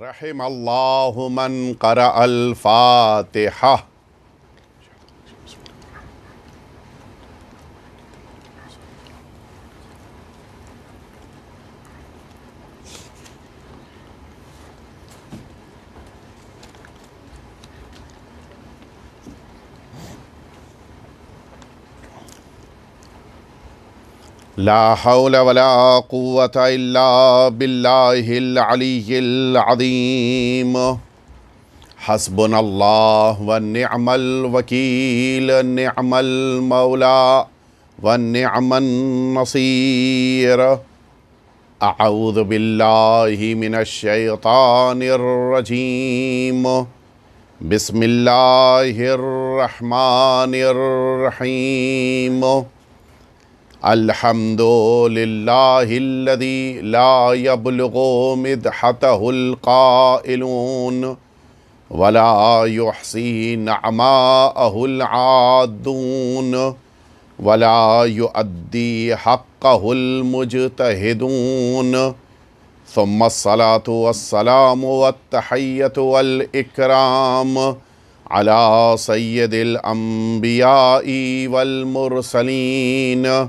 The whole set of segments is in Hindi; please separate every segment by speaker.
Speaker 1: رحم الله من قرأ الفاتحة لا حول ولا قوة إلا بالله العلي العظيم حسبنا الله ونعم الوكيل نعم المولى ونعم النصير أعوذ بالله من الشيطان الرجيم بسم الله الرحمن الرحيم الحمد لله الذي لا يبلغ مدحته القائلون ولا يحصي نعماءه العادون ولا يؤدي حقه المجتهدون ثم الصلاة والسلام والتحية والإكرام على سيد الأنبياء والمرسلين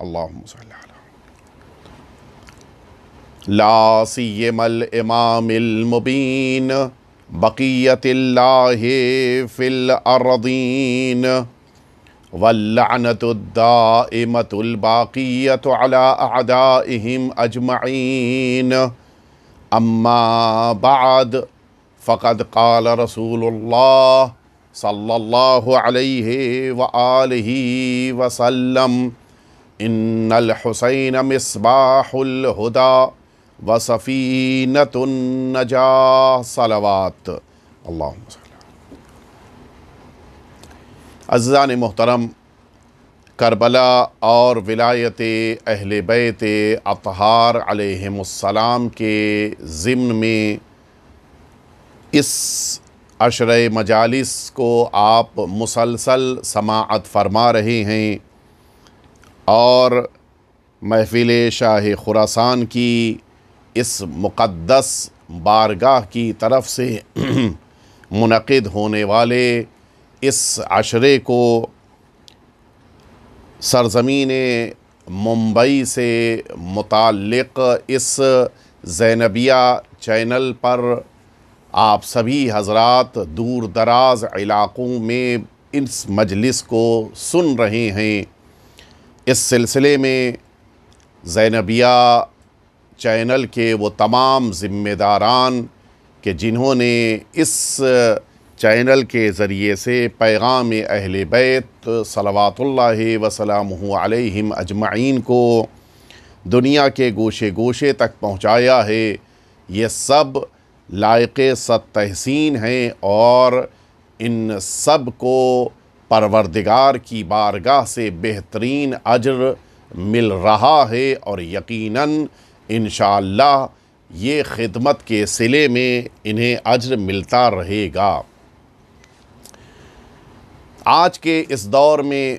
Speaker 1: अल्लाह ला सीमल इमामिलमुबीन बक़ीत फ़िल अरदीन वल्लानतुद्दामतुलबाक़ीत अलादाम अजमैन अम्मा बाद फ़कद काल रसूलुल्लाह सल्लल्लाहु अलैहि व आलिहि वसल्लम इन्नलहुसैन मिसबाहुलहुदा व सफ़ीनतुलनजा सलावात अल्लाह अजान मोहतरम करबला और विलायत अहल बैत अतहार अलहसलाम के ज़िम्न में इस अशर मजालिस को आप मुसलसल समात फरमा रहे हैं और महफिल शाह खुरासान की इस मुक़दस बारगाह की तरफ से मुनद होने वाले इस आशरे को सरजमीन मुंबई से मुतक़ इस जैनबिया चैनल पर आप सभी हजरात दूर दराज इलाक़ों में इस मजलिस को सुन रहे हैं इस सिलसिले में ज़ैनबिया चैनल के वो तमाम ज़िम्मेदारान के जिन्होंने इस चैनल के ज़रिए से पैगाम अहल बैत सलावातुल्ला वसलाम अलैहिम अजमाइन को दुनिया के गोशे गोशे तक पहुँचाया है ये सब लायक सत तहसीन हैं और इन सब को परवरदिगार की बारगाह से बेहतरीन अजर मिल रहा है और यकीनन इन ये ख़िदमत के सिले में इन्हें अजर मिलता रहेगा आज के इस दौर में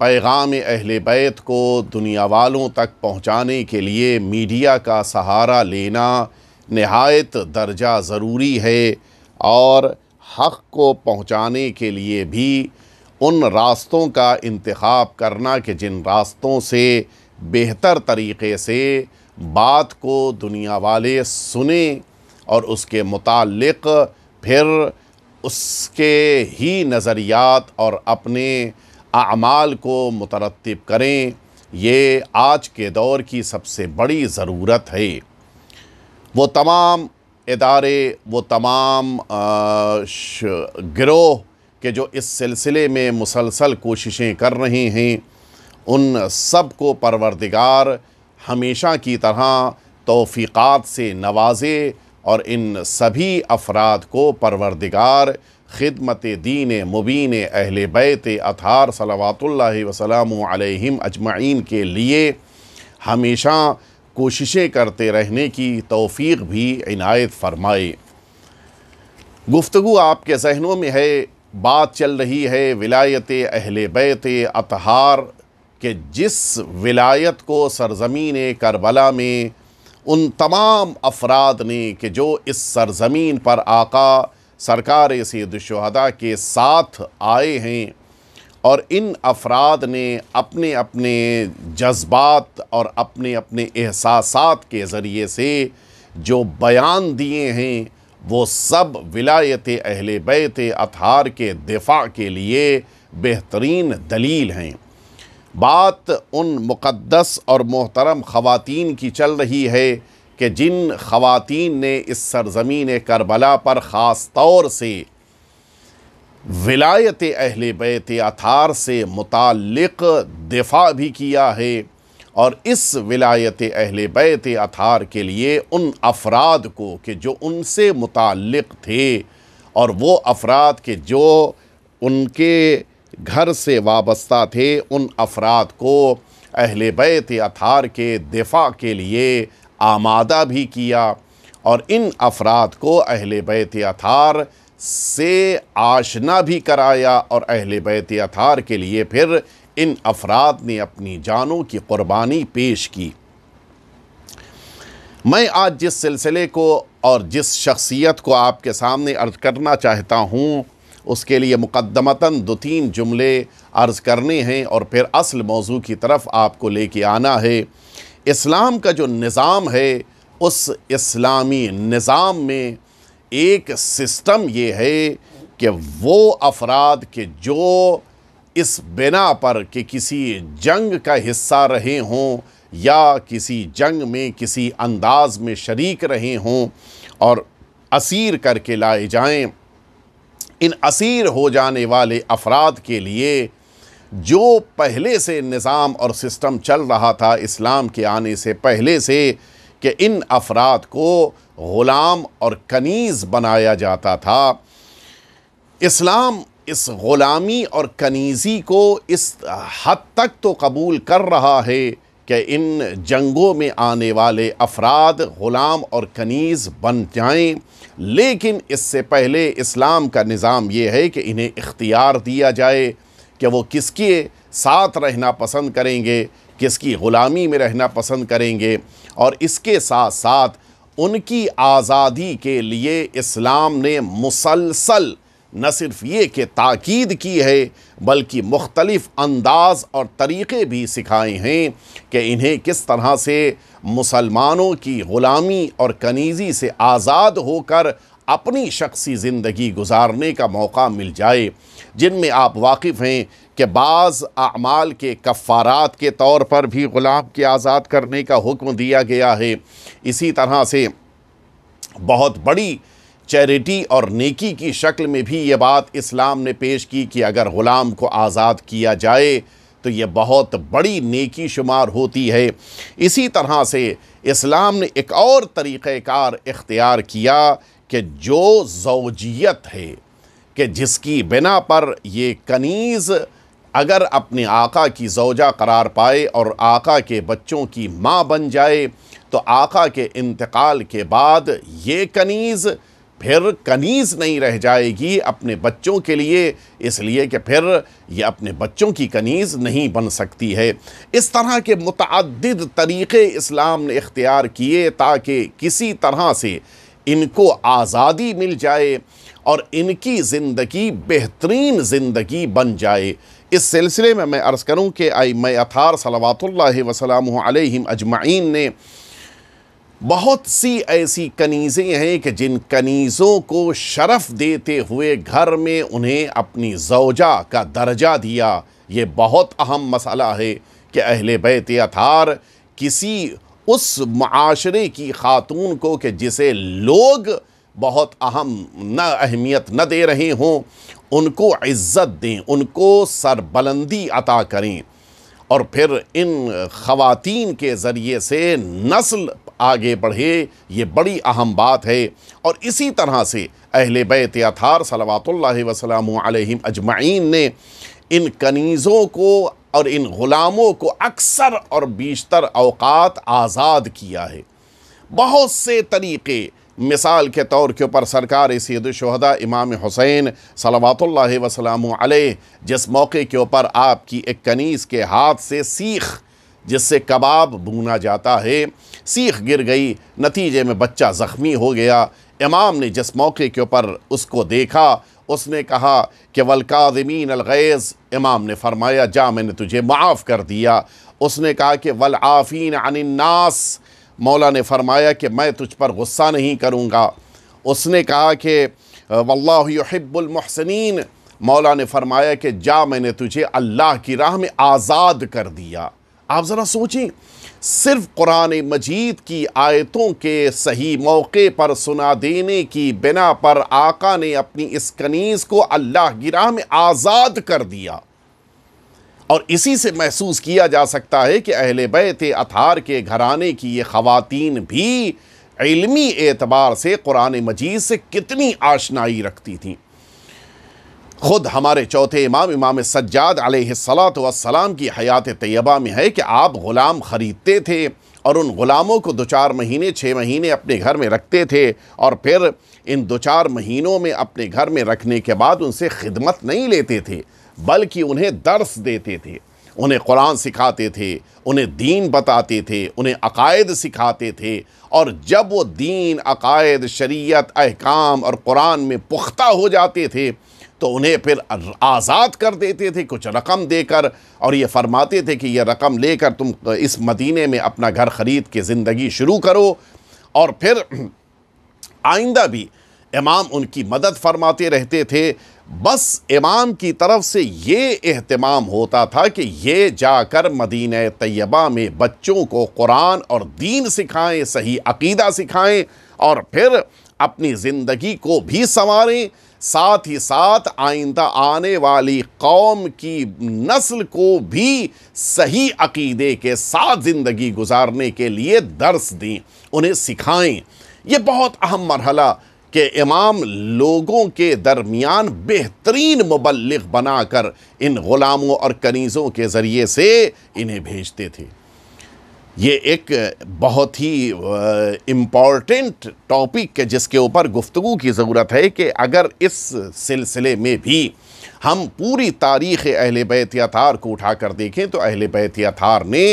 Speaker 1: पैगाम अहल बैत को दुनिया वालों तक पहुंचाने के लिए मीडिया का सहारा लेना नहायत दर्जा ज़रूरी है और हक़ को पहुंचाने के लिए भी उन रास्तों का इंतखब करना कि जिन रास्तों से बेहतर तरीके से बात को दुनिया वाले सुने और उसके मुतालिक फिर उसके ही नज़रियात और अपने अमाल को मुतरतब करें ये आज के दौर की सबसे बड़ी ज़रूरत है वो तमाम इदारे वो तमाम गिरोह कि जो इस सिलसिले में मुसलसल कोशिशें कर रहे हैं उन सब को परवरदिगार हमेशा की तरह तोफ़ीक़ात से नवाजे और इन सभी अफराद को परवरदिगार ख़िदमत दीन मुबीन अहल बैत अतार सलावातुल्ला वसलम अजमाइन के लिए हमेशा कोशिशें करते रहने की तोफ़ी भी इनायत फरमाए गुफ्तु आपके जहनों में है बात चल रही है विलायत अहल बैत अतहार के जिस विलायत को सरजमीन करबला में उन तमाम अफराद ने कि जो इस सरजमीन पर आका सरकार से दुशहदा के साथ आए हैं और इन अफराद ने अपने अपने जज्बात और अपने अपने एहसास के ज़रिए से जो बयान दिए हैं वो सब विलायत अहल बैत अतहार के दिफा के लिए बेहतरीन दलील हैं बात उन मुक़दस और मोहतरम ख़वान की चल रही है कि जिन खातन ने इस सरजमीन करबला पर ख़ास तौर से विलायत अहल बैत अतार से मुतक़ दिफा भी किया है और इस विलायत अहल बैत अथार के लिए उन अफराद को कि जो उनसे मुतक़ थे और वो अफराद के जो उनके घर से वाबस्ता थे उन अफराद को अहल बैत अथार के दिफा के लिए आमादा भी किया और इन अफराद को अहल बैत अथार से आशना भी कराया और अहल बैत अथार के लिए फिर इन अफराद ने अपनी जानों की क़ुरबानी पेश की मैं आज जिस सिलसिले को और जिस शख्सियत को आपके सामने अर्ज़ करना चाहता हूँ उसके लिए मुकदमता दो तीन जुमले अर्ज़ करने हैं और फिर असल मौजू की तरफ आपको ले कर आना है इस्लाम का जो निज़ाम है उस इस्लामी निज़ाम में एक सिस्टम ये है कि वो अफराद के जो इस बिना पर कि किसी जंग का हिस्सा रहे हों या किसी जंग में किसी अंदाज में शरीक रहे हों और असीर करके लाए जाएं इन असीर हो जाने वाले अफराद के लिए जो पहले से निज़ाम और सिस्टम चल रहा था इस्लाम के आने से पहले से कि इन अफराद को ग़ुलाम और कनीज़ बनाया जाता था इस्लाम इस ग़ुलामी और कनीज़ी को इस हद तक तो कबूल कर रहा है कि इन जंगों में आने वाले अफराद ग़ुलाम और कनीज़ बन जाएं लेकिन इससे पहले इस्लाम का निज़ाम ये है कि इन्हें इख्तियार दिया जाए कि वो किसके साथ रहना पसंद करेंगे किसकी ग़ुलामी में रहना पसंद करेंगे और इसके साथ साथ उनकी आज़ादी के लिए इस्लाम ने मुसलसल न सिर्फ ये कि ताकीद की है बल्कि मुख्तलफ़ अंदाज और तरीक़े भी सिखाए हैं कि इन्हें किस तरह से मुसलमानों की ग़ुलामी और कनीज़ी से आज़ाद होकर अपनी शख्सी ज़िंदगी गुजारने का मौका मिल जाए जिनमें आप वाकिफ़ हैं कि बाज़ अमाल के कफ़ारात के तौर पर भी ग़ुलाम के आज़ाद करने का हुक्म दिया गया है इसी तरह से बहुत बड़ी चैरिटी और नेकी की शक्ल में भी ये बात इस्लाम ने पेश की कि अगर ग़ुलाम को आज़ाद किया जाए तो ये बहुत बड़ी नेकी शुमार होती है इसी तरह से इस्लाम ने एक और तरीक़ार इख्तियार किया कि जो जौजियत है कि जिसकी बिना पर ये कनीज़ अगर अपने आका की जौजा करार पाए और आका के बच्चों की माँ बन जाए तो आका के इंतकाल के बाद ये कनीज़ फिर कनीज नहीं रह जाएगी अपने बच्चों के लिए इसलिए कि फिर ये अपने बच्चों की कनीज नहीं बन सकती है इस तरह के मतद तरीक़े इस्लाम ने इख्तियार किए ताकि किसी तरह से इनको आज़ादी मिल जाए और इनकी ज़िंदगी बेहतरीन ज़िंदगी बन जाए इस सिलसिले में मैं अर्ज़ करूँ कि आई मैं अथार सलावात वसलम अजमाइन ने बहुत सी ऐसी कनीज़ें हैं कि जिन कनीज़ों को शरफ देते हुए घर में उन्हें अपनी जौजा का दर्जा दिया ये बहुत अहम मसला है कि अहल बैत अथार किसी उस माशरे की ख़ातून को कि जिसे लोग बहुत अहम न अहमियत न दे रहे हों उनको इज़्ज़त दें उनको सरबलंदी अता करें और फिर इन ख़वातीन के ज़रिए से नस्ल आगे बढ़े ये बड़ी अहम बात है और इसी तरह से अहले बैत अथार सलावातुल्ला वसलम अजमाइन ने इन कनीज़ों को और इन ग़ुलामों को अक्सर और बीशतर अवकात आज़ाद किया है बहुत से तरीक़े मिसाल के तौर के ऊपर सरकार शहदा इमाम हुसैन सलावातुल्ला वसलाम जिस मौके के ऊपर आपकी एक कनीज़ के हाथ से सीख जिससे कबाब भूना जाता है सीख गिर गई नतीजे में बच्चा ज़ख्मी हो गया इमाम ने जिस मौके के ऊपर उसको देखा उसने कहा कि वलकाजमीन अलगैज़ इमाम ने फरमाया जा मैंने तुझे माफ़ कर दिया उसने कहा कि वलआफ़ीन अनन्नास मौला ने फरमाया कि मैं तुझ पर गुस्सा नहीं करूँगा उसने कहा कि वल्लाहब्बुलमहसनिन मौला ने फरमाया कि जा मैंने तुझे अल्लाह की राह में आज़ाद कर दिया आप ज़रा सोचें सिर्फ कुरान मजीद की आयतों के सही मौके पर सुना देने की बिना पर आका ने अपनी इस कनीज़ को अल्लाह गिरा में आज़ाद कर दिया और इसी से महसूस किया जा सकता है कि अहल बैत अथार के घराने की ये खातन भी इलमी एतबार से कुरान मजीद से कितनी आशनाई रखती थीं ख़ुद हमारे चौथे इमाम इमाम सज्जाद सलाम की हयात तैयबा में है कि आप ग़ुलाम ख़रीदते थे और उन ग़ुलामों को दो चार महीने छः महीने अपने घर में रखते थे और फिर इन दो चार महीनों में अपने घर में रखने के बाद उनसे खिदमत नहीं लेते थे बल्कि उन्हें दर्स देते थे उन्हें कुरान सिखाते थे उन्हें दीन बताते थे उन्हें अकायद सिखाते थे और जब वो दीन अकायद शरीयत अहकाम और कुरान में पुख्ता हो जाते थे तो उन्हें फिर आज़ाद कर देते थे कुछ रकम देकर और ये फरमाते थे कि यह रकम लेकर तुम इस मदीने में अपना घर ख़रीद के ज़िंदगी शुरू करो और फिर आइंदा भी इमाम उनकी मदद फरमाते रहते थे बस इमाम की तरफ से ये अहतमाम होता था कि ये जाकर मदीन तयबा में बच्चों को कुरान और दीन सिखाएं सही अकीदा सिखाएं और फिर अपनी ज़िंदगी को भी संवारें साथ ही साथ आइंदा आने वाली कौम की नस्ल को भी सही अकीदे के साथ ज़िंदगी गुजारने के लिए दर्स दें उन्हें सिखाएं ये बहुत अहम मरहला के इमाम लोगों के दरमियान बेहतरीन मुबलग बनाकर इन ग़ुलामों और कनीज़ों के ज़रिए से इन्हें भेजते थे ये एक बहुत ही इम्पॉर्टेंट टॉपिक है जिसके ऊपर गुफ्तु की ज़रूरत है कि अगर इस सिलसिले में भी हम पूरी तारीख़ अहल बैत को उठा कर देखें तो अहल बैत ने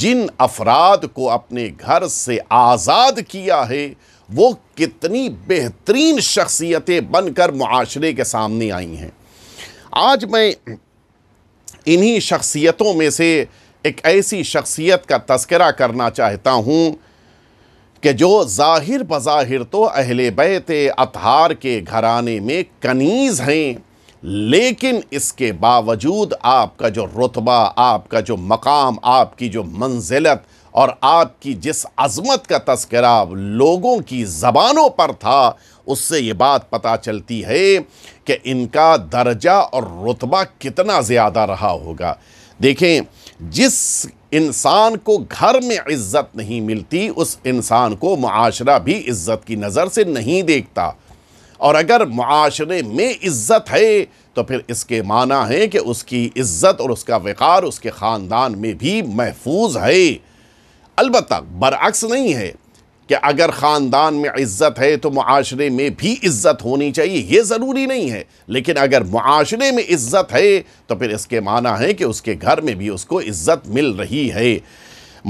Speaker 1: जिन अफराद को अपने घर से आज़ाद किया है वो कितनी बेहतरीन शख्सियतें बनकर माशरे के सामने आई हैं आज मैं इन्हीं शख्सियतों में से एक ऐसी शख्सियत का तस्करा करना चाहता हूँ कि जो ज़ाहिर बज़ाहिर तो अहल बैत अतहार के घराने में कनीज़ हैं लेकिन इसके बावजूद आपका जो रुतबा आपका जो मकाम आपकी जो मंजिलत और आपकी जिस अज़मत का तस्करा लोगों की ज़बानों पर था उससे ये बात पता चलती है कि इनका दर्जा और रुतबा कितना ज़्यादा रहा होगा देखें जिस इंसान को घर में इज्जत नहीं मिलती उस इंसान को माशरा भी इज्जत की नज़र से नहीं देखता और अगर माशरे में इज्जत है तो फिर इसके माना है कि उसकी इज्जत और उसका वक़ार उसके ख़ानदान में भी महफूज है अलबत् बरअक्स नहीं है कि अगर ख़ानदान में इज़्ज़त है तो माशरे में भी इज़्ज़त होनी चाहिए ये ज़रूरी नहीं है लेकिन अगर माशरे में इज़्ज़त है तो फिर इसके माना है कि उसके घर में भी उसको इज़्ज़त मिल रही है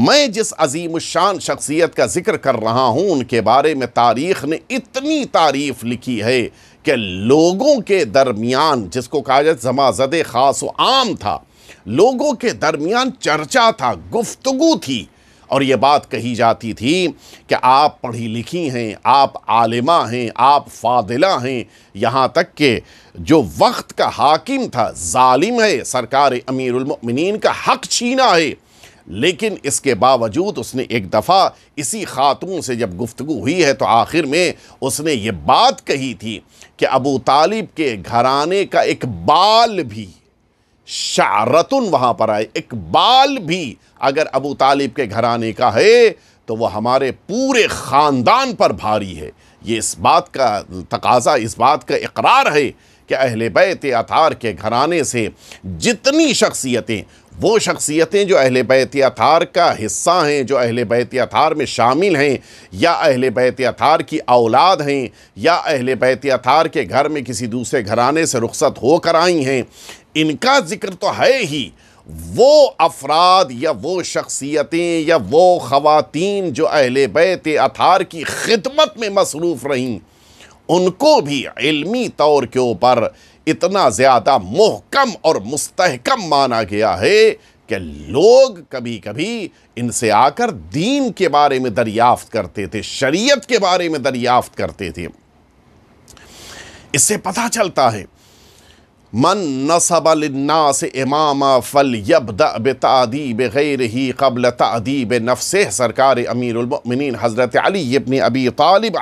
Speaker 1: मैं जिस अजीम शान शख्सियत का जिक्र कर रहा हूँ उनके बारे में तारीख़ ने इतनी तारीफ़ लिखी है कि लोगों के दरमियान जिसको कहा जाए जमाजद ख़ास आम था लोगों के दरमियान चर्चा था गुफ्तगु थी और ये बात कही जाती थी कि आप पढ़ी लिखी हैं आप आलिमा हैं आप फादिला हैं यहाँ तक के जो वक्त का हाकिम था जालिम है सरकार अमीरमिन का हक छीना है लेकिन इसके बावजूद उसने एक दफ़ा इसी खातून से जब गुफ्तु हुई है तो आखिर में उसने ये बात कही थी कि अबू तालिब के घराने का एक बाल भी शारतुन वहाँ पर आए एक बाल भी अगर अबू तालिब के घराने का है तो वह हमारे पूरे ख़ानदान पर भारी है ये इस बात का तकाजा इस बात का इकरार है कि अहल बैत अतार के घराने से जितनी शख्सियतें वो शख्सियतें जो अहल बैत अतार का हिस्सा हैं जो अहल बैत अतार में शामिल हैं या अहल बैत अतार की औलाद हैं या अहल बैत अतार के घर में किसी दूसरे घराने से रुख्सत होकर आई हैं इनका जिक्र तो है ही वो अफराद या वो शख्सियतें या वो ख़वातीन जो अहल बैत अथार की खिदमत में मसरूफ़ रहीं उनको भी इल्मी तौर के ऊपर इतना ज़्यादा महकम और मुस्तहकम माना गया है कि लोग कभी कभी इनसे आकर दीन के बारे में दरियाफ्त करते थे शरीयत के बारे में दरियाफ्त करते थे इससे पता चलता है मन नसबलना से इमामा फल यब तदीब गैर ही कबल तदीब नफ़ सरकार अमीरमिन हज़रत अली इबन अबी तालिब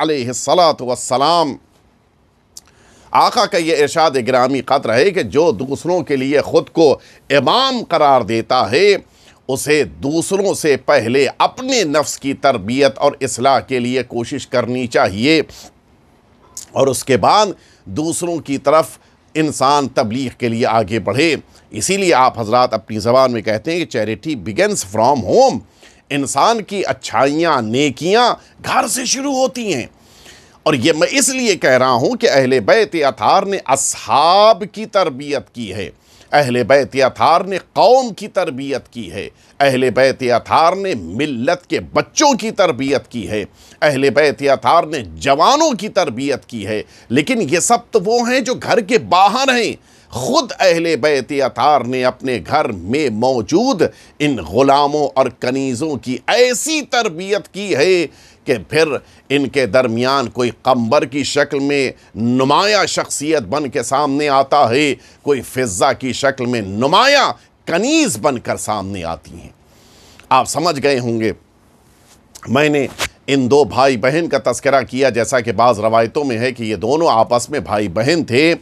Speaker 1: वसलाम आका का यह इर्शाद ग्रामी ख़त है कि जो दूसरों के लिए ख़ुद को इमाम करार देता है उसे दूसरों से पहले अपने नफ्स की तरबियत और असलाह के लिए कोशिश करनी चाहिए और उसके बाद दूसरों की तरफ़ इंसान तबलीग के लिए आगे बढ़े इसीलिए आप हजरत अपनी ज़बान में कहते हैं कि चैरिटी बिगेंस फ्राम होम इंसान की अच्छाइयाँ नेकियाँ घर से शुरू होती हैं और ये मैं इसलिए कह रहा हूँ कि अहले बैत अतार ने असहाब की तरबियत की है अहल बैत अथार ने कौम की तरबियत की है अहल बैत अथार ने मिलत के बच्चों की तरबियत की है अहल बैत अथार ने जवानों की तरबियत की है लेकिन ये सब तो वो हैं जो घर के बाहर हैं ख़ुद अहल बैत अतार ने अपने घर में मौजूद इन ग़ुलामों और कनीज़ों की ऐसी तरबियत की है कि फिर इनके दरमियान कोई कंबर की शक्ल में नुमाया शख्सियत बन के सामने आता है कोई फिज़ा की शक्ल में नुमाया कनीज़ बनकर सामने आती हैं आप समझ गए होंगे मैंने इन दो भाई बहन का तस्करा किया जैसा कि बाज़ रवायतों में है कि ये दोनों आपस में भाई बहन थे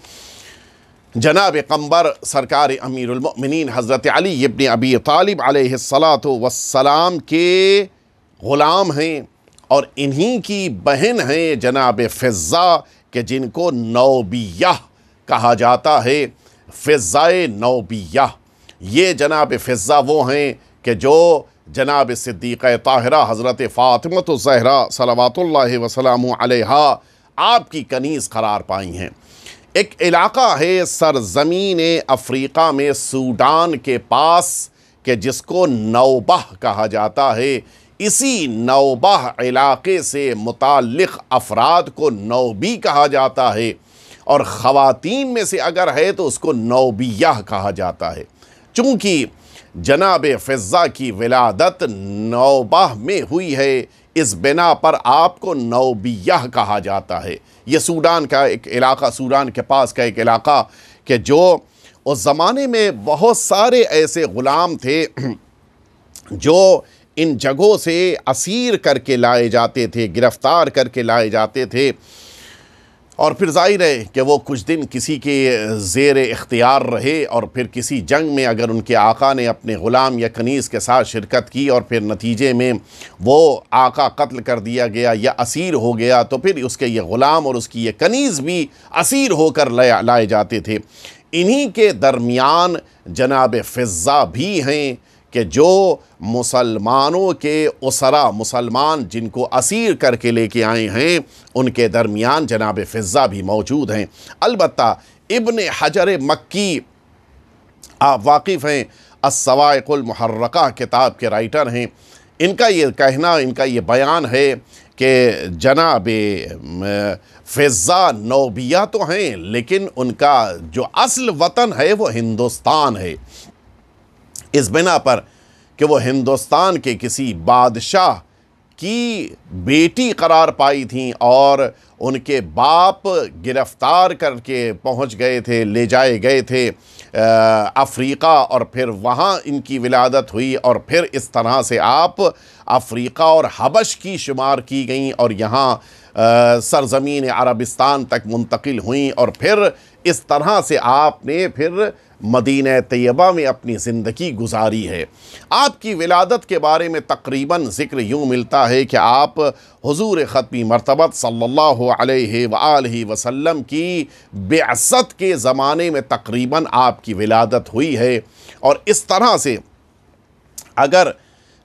Speaker 1: जनाब कम्बर सरकार अमीरमिन हज़रत अली इबन अबी तालिब सलात वसलाम के ग़ुलाम हैं और इन्हीं की बहन हैं जनाब फ़िज़ा के जिनको नौबिया कहा जाता है फ़िज़ाए नौबिया ये जनाब फ़िज़ा वो हैं कि जो जनाब सिद्दीक़ ताहरा हज़रत फ़ातमत ज़हरा सलावतुल्ला वसलम आपकी कनीज़ करार पाई हैं एक इलाका है सरजमीन अफ्रीका में सूडान के पास के जिसको नौबह कहा जाता है इसी नौबाह इलाके से मुतल अफराद को नौबी कहा जाता है और ख़वातीन में से अगर है तो उसको नौबिया कहा जाता है चूँकि जनाब फ़िज़ा की विलादत नौबाह में हुई है इस बिना पर आपको नौबिया कहा जाता है ये सूडान का एक इलाका सूडान के पास का एक इलाका कि जो उस ज़माने में बहुत सारे ऐसे ग़ुलाम थे जो इन जगहों से असीर करके लाए जाते थे गिरफ़्तार करके लाए जाते थे और फिर जाहिर है कि वो कुछ दिन किसी के ज़ेर इख्तियार रहे और फिर किसी जंग में अगर उनके आका ने अपने ग़ुलाम या कनीस के साथ शिरकत की और फिर नतीजे में वो आका कत्ल कर दिया गया या असीर हो गया तो फिर उसके ये ग़ुलाम और उसकी ये कनीस भी असीर होकर लाए जाते थे इन्हीं के दरमियान जनाब फ़िज़ा भी हैं कि जो मुसलमानों के उसरा मुसलमान जिनको असीर करके लेके आए हैं उनके दरमियान जनाब फ़िज़ा भी मौजूद हैं अलबत् इबन हजर मक्की आप वाकिफ़ हैं असवाक़ुलमहर्रका किताब के राइटर हैं इनका ये कहना इनका ये बयान है कि जनाब फ़िज़ा नौबिया तो हैं लेकिन उनका जो असल वतन है वो हिंदुस्तान है इस बिना पर कि वो हिंदुस्तान के किसी बादशाह की बेटी करार पाई थी और उनके बाप गिरफ़्तार करके पहुंच गए थे ले जाए गए थे अफ्रीका और फिर वहाँ इनकी विलादत हुई और फिर इस तरह से आप अफ्रीका और हबश की शुमार की गई और यहाँ सरजमीन अरबिस्तान तक मुंतकिल हुई और फिर इस तरह से आपने फिर मदीन तैयबा में अपनी ज़िंदगी गुजारी है आपकी विलादत के बारे में तकरीबन ज़िक्र यूँ मिलता है कि आप हजूर ख़तमी मरतबत सल्ला वसम की बेअसत के ज़माने में तकरीबन आपकी विलादत हुई है और इस तरह से अगर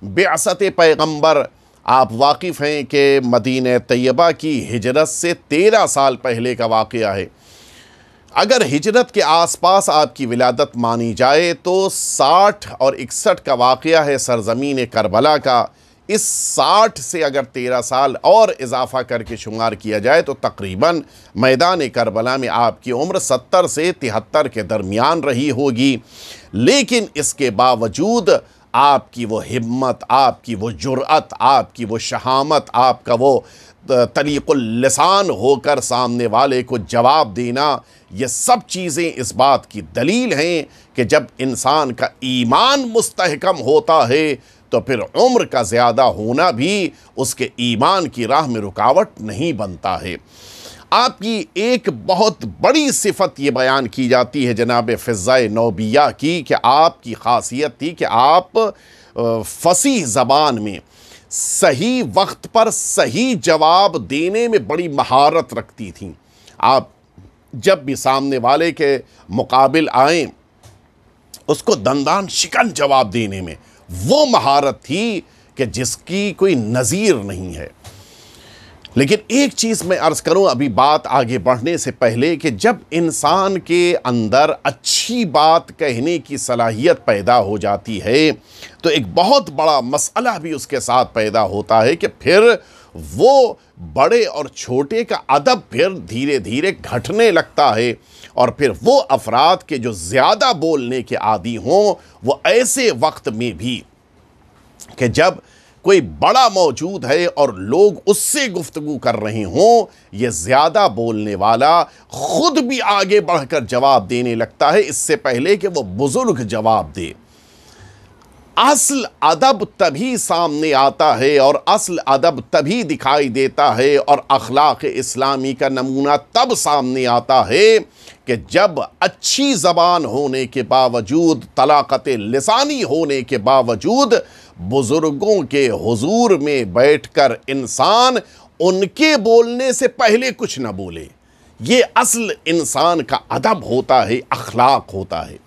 Speaker 1: बेअसत पैगम्बर आप वाकिफ़ हैं कि मदीन तैयबा की हिजरत से तेरह साल पहले का वाक़ है अगर हिजरत के आसपास आपकी विलादत मानी जाए तो 60 और इकसठ का वाक़ है सरजमीन करबला का इस 60 से अगर 13 साल और इजाफा करके शुमार किया जाए तो तकरीबन मैदान करबला में आपकी उम्र 70 से तिहत्तर के दरमियान रही होगी लेकिन इसके बावजूद आपकी वो हिम्मत आपकी वो जुरात आपकी वो शहामत आपका वो तलीक़ान होकर सामने वाले को जवाब देना ये सब चीज़ें इस बात की दलील हैं कि जब इंसान का ईमान मुस्तहकम होता है तो फिर उम्र का ज़्यादा होना भी उसके ईमान की राह में रुकावट नहीं बनता है आपकी एक बहुत बड़ी सिफत ये बयान की जाती है जनाब फ़िज़ा नौबिया की कि आपकी खासियत थी कि आप फसी ज़बान में सही वक्त पर सही जवाब देने में बड़ी महारत रखती थी आप जब भी सामने वाले के मुकाबिल आए उसको दंदान शिकन जवाब देने में वो महारत थी कि जिसकी कोई नज़ीर नहीं है लेकिन एक चीज़ मैं अर्ज़ करूं अभी बात आगे बढ़ने से पहले कि जब इंसान के अंदर अच्छी बात कहने की सलाहियत पैदा हो जाती है तो एक बहुत बड़ा मसला भी उसके साथ पैदा होता है कि फिर वो बड़े और छोटे का अदब फिर धीरे धीरे घटने लगता है और फिर वो अफराद के जो ज़्यादा बोलने के आदि हों वो ऐसे वक्त में भी कि जब कोई बड़ा मौजूद है और लोग उससे गुफ्तु कर रहे हों यह ज़्यादा बोलने वाला ख़ुद भी आगे बढ़कर जवाब देने लगता है इससे पहले कि वह बुज़ुर्ग जवाब दे असल अदब तभी सामने आता है और असल अदब तभी दिखाई देता है और अखलाक इस्लामी का नमूना तब सामने आता है कि जब अच्छी ज़बान होने के बावजूद तलाक़त लसानी होने के बावजूद बुज़ुर्गों के हुजूर में बैठकर इंसान उनके बोलने से पहले कुछ ना बोले ये असल इंसान का अदब होता है अखलाक होता है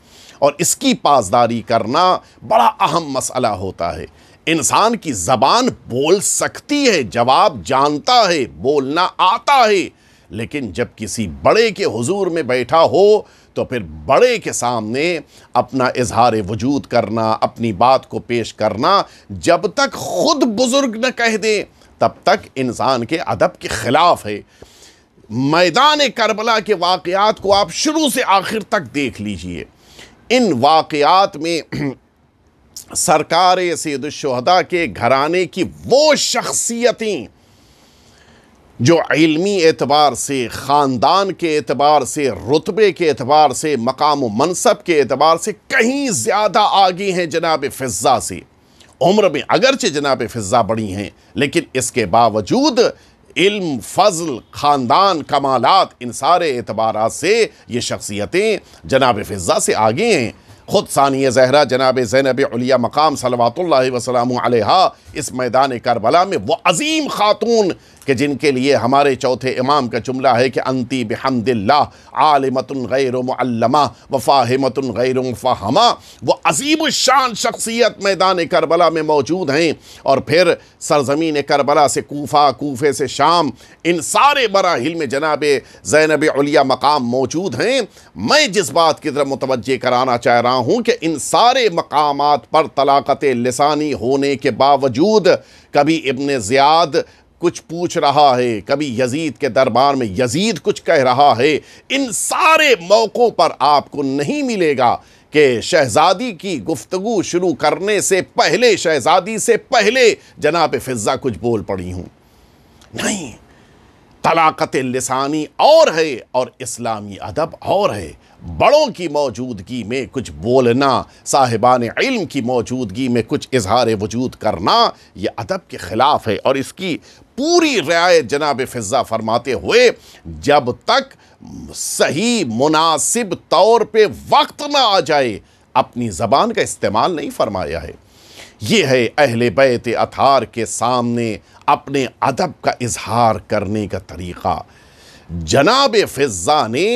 Speaker 1: और इसकी पासदारी करना बड़ा अहम मसला होता है इंसान की ज़बान बोल सकती है जवाब जानता है बोलना आता है लेकिन जब किसी बड़े के हुजूर में बैठा हो तो फिर बड़े के सामने अपना इजहार वजूद करना अपनी बात को पेश करना जब तक ख़ुद बुज़ुर्ग न कह दें तब तक इंसान के अदब के ख़िलाफ़ है मैदान करबला के वाकयात को आप शुरू से आखिर तक देख लीजिए इन वाकयात में सरकार सैदुलशहदा के घराने की वो शख्सियतें जो इलमी एतबार से ख़ानदान के एतबार से रुतबे के एतबार से मकाम मनसब के एतबार से कहीं ज़्यादा आगे हैं जनाब फ़िज़ा से उम्र में अगरचे जनाब फ़िज़ा बड़ी हैं लेकिन इसके बावजूद इल्म फजल ख़ानदान कमालत इन सारे एतबार से ये शख्सियतें जनाब फ़िज़ा से आगे हैं ख़ुद सानिया जहरा जनाब जैनब अलिया मकाम सलावत वसलाम इस मैदान करबला में वो अजीम ख़ातून कि जिनके लिए हमारे चौथे इमाम का जुमला है कि अंती बहमदिल्ला आलमतन गैर मल्लमा वफ़ाहमत गैर फ़ाहमा वो अजीब शान शख्सियत मैदान करबला में मौजूद हैं और फिर सरजमीन करबला से कोफा कोफे से शाम इन सारे बराहिल में जनाब जैनब अलिया मकाम मौजूद हैं मैं जिस बात की तरफ मुतवज़ कराना चाह रहा हूँ कि इन सारे मकाम पर तलाक़त लसानी होने के बावजूद कभी इबन ज़्याद कुछ पूछ रहा है कभी यजीद के दरबार में यजीद कुछ कह रहा है इन सारे मौक़ों पर आपको नहीं मिलेगा कि शहज़ादी की गुफ्तु शुरू करने से पहले शहज़ादी से पहले जनाब फिज़ा कुछ बोल पड़ी हूँ नहीं तलाकत लसानी और है और इस्लामी अदब और है बड़ों की मौजूदगी में कुछ बोलना साहिबान इल्म की मौजूदगी में कुछ इजहार वजूद करना ये अदब के ख़िलाफ़ है और इसकी पूरी रियायत जनाब फिज़ा फरमाते हुए जब तक सही मुनासिब तौर पे वक्त ना आ जाए अपनी ज़बान का इस्तेमाल नहीं फरमाया है ये है अहल बैत अथार के सामने अपने अदब का इजहार करने का तरीक़ा जनाब फिज़ा ने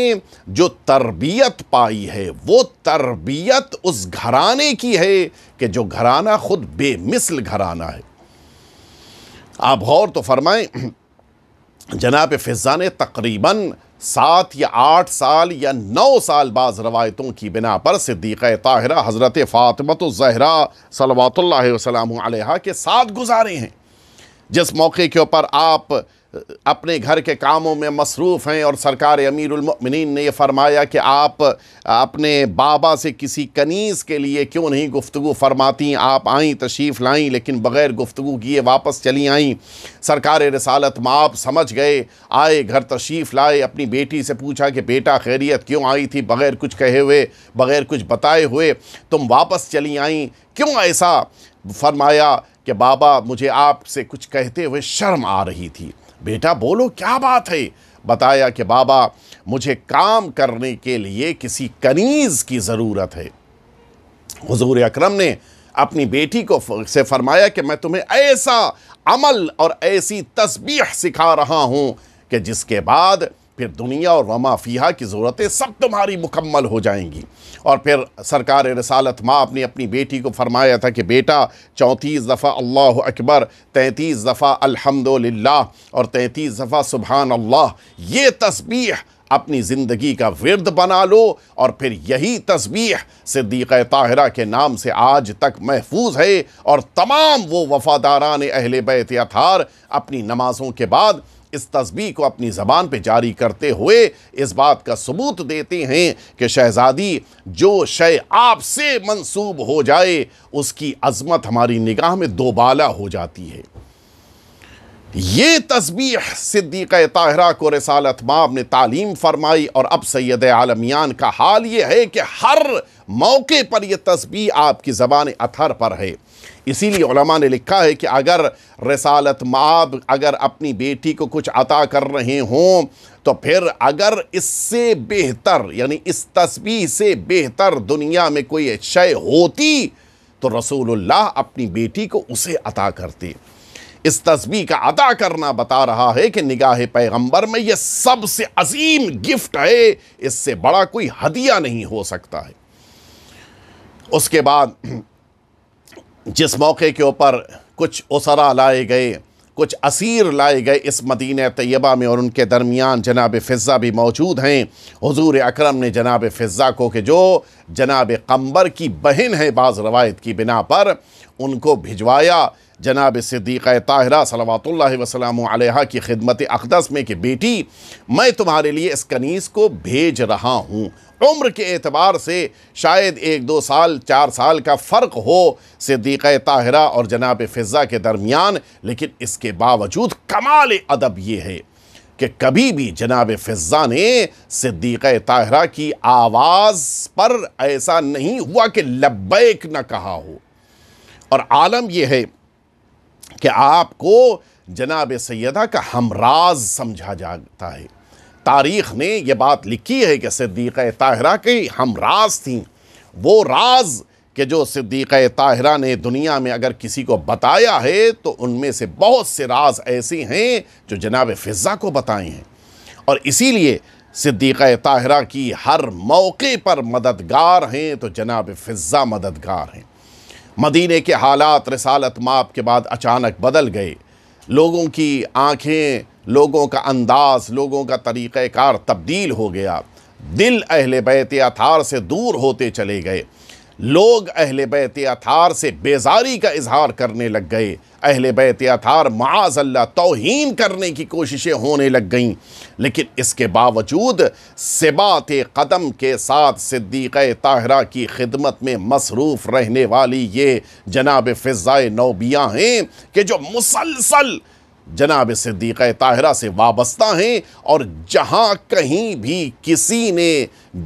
Speaker 1: जो तरबियत पाई है वो तरबियत उस घराने की है कि जो घराना ख़ुद बेमिसल घराना है आप गौर तो फरमाएं जनाब फिज़ा ने तकरीबन सात या आठ साल या नौ साल बाद रवायतों की बिना पर सिद्दीक़ ताहरा हज़रत फ़ातमत ज़हरा सलवा वसलाम के साथ गुजारे हैं जिस मौके के ऊपर आप अपने घर के कामों में मसरूफ़ हैं और सरकार अमीरमिन ने यह फरमाया कि आप अपने बाबा से किसी कनीस के लिए क्यों नहीं गुफ्तु फरमाती आप आईं तशरीफ़ लाईं लेकिन बग़ैर गुफ्तु किए वापस चली आईं सरकार रसालत माप समझ गए आए घर तशरीफ़ लाए अपनी बेटी से पूछा कि बेटा खैरियत क्यों आई थी बग़ैर कुछ कहे हुए बग़ैर कुछ बताए हुए तुम वापस चली आईं क्यों ऐसा फरमाया कि बाबा मुझे आपसे कुछ कहते हुए शर्म आ रही थी बेटा बोलो क्या बात है बताया कि बाबा मुझे काम करने के लिए किसी कनीज़ की ज़रूरत है हजूर अक्रम ने अपनी बेटी को से फरमाया कि मैं तुम्हें ऐसा अमल और ऐसी तस्बीह सिखा रहा हूँ कि जिसके बाद फिर दुनिया और वमाफिया की ज़रूरतें सब तुम्हारी मुकम्मल हो जाएंगी और फिर सरकार रसालत माँ अपनी अपनी बेटी को फरमाया था कि बेटा चौंतीस दफ़ा अल्लाह अकबर तैंतीस दफ़ा अल्हम्दुलिल्लाह और तैंतीस दफ़ा सुबहान अल्लाह ये तस्बीह अपनी ज़िंदगी का विरद बना लो और फिर यही तस्बीह सिद्दीक़ ताहरा के नाम से आज तक महफूज है और तमाम वो वफ़ादारान अहल बैत अपनी नमाज़ों के बाद इस तस्वीर को अपनी ज़बान पर जारी करते हुए इस बात का सबूत देते हैं कि शहज़ादी जो शय आपसे मंसूब हो जाए उसकी अजमत हमारी निगाह में दोबाला हो जाती है ये तस्बीह सिद्दीक़ ताहरा को रसाल अतमाम ने तालीम फरमाई और अब सैद आलमियान का हाल ये है कि हर मौके पर यह तस्बी आपकी ज़बान अथर पर है इसीलिए ने लिखा है कि अगर रसालत माब अगर अपनी बेटी को कुछ अता कर रहे हों तो फिर अगर इससे बेहतर यानी इस तस्वीर से बेहतर दुनिया में कोई शय होती तो रसूलुल्लाह अपनी बेटी को उसे अता करते इस तस्वीर का अदा करना बता रहा है कि निगाह पैगंबर में यह सबसे अजीम गिफ्ट है इससे बड़ा कोई हदिया नहीं हो सकता है उसके बाद जिस मौके के ऊपर कुछ उसरा लाए गए कुछ असीर लाए गए इस मदीन तैयबा में और उनके दरमियान जनाब फ़िज़ा भी मौजूद हैं हजूर अक्रम ने जनाब फ़िज़ा को कि जो जनाब कम्बर की बहन है बाज़ रवायत की बिना पर उनको भिजवाया जनाब सिद्दीक़ ताहरा सलावत वसलम की खिदमत अकदस में कि बेटी मैं तुम्हारे लिए इस कनीस को भेज रहा हूँ उम्र के एतबार से शायद एक दो साल चार साल का फ़र्क हो सदीक़ ताहरा और जनाब फ़िज़ा के दरमियान लेकिन इसके बावजूद कमाल अदब ये है कि कभी भी जनाब फ़िज़ा ने सदीक़ ताहरा की आवाज़ पर ऐसा नहीं हुआ कि लब्बैक न कहा हो और आलम यह है कि आपको जनाब सैदा का हमराज समझा जाता है तारीख ने यह बात लिखी है कि सिद्दीक़ ताहरा की हम राज थी वो राज के जो सिद्दीक़ ताहरा ने दुनिया में अगर किसी को बताया है तो उनमें से बहुत से राज ऐसे हैं जो जनाब फ़िज़ा को बताए हैं और इसीलिए सिद्दीक़ ताहरा की हर मौके पर मददगार हैं तो जनाब फ़िज़ा मददगार हैं मदीने के हालात रसालत माप के बाद अचानक बदल गए लोगों की आँखें लोगों का अंदाज लोगों का तरीक़ार तब्दील हो गया दिल अहल बैत अथार से दूर होते चले गए लोग अहल बैत अथार से बेजारी का इजहार करने लग गए अहल बैत अथार माजल्ला तोहन करने की कोशिशें होने लग गईं लेकिन इसके बावजूद सिबात कदम के साथ सिद्दीक़ ताहरा की खिदमत में मसरूफ़ रहने वाली ये जनाब फ़िज़ाए नौबियाँ हैं कि जो मुसलसल जनाब सिद्दीक़ ताहरा से वाबस्ता हैं और जहाँ कहीं भी किसी ने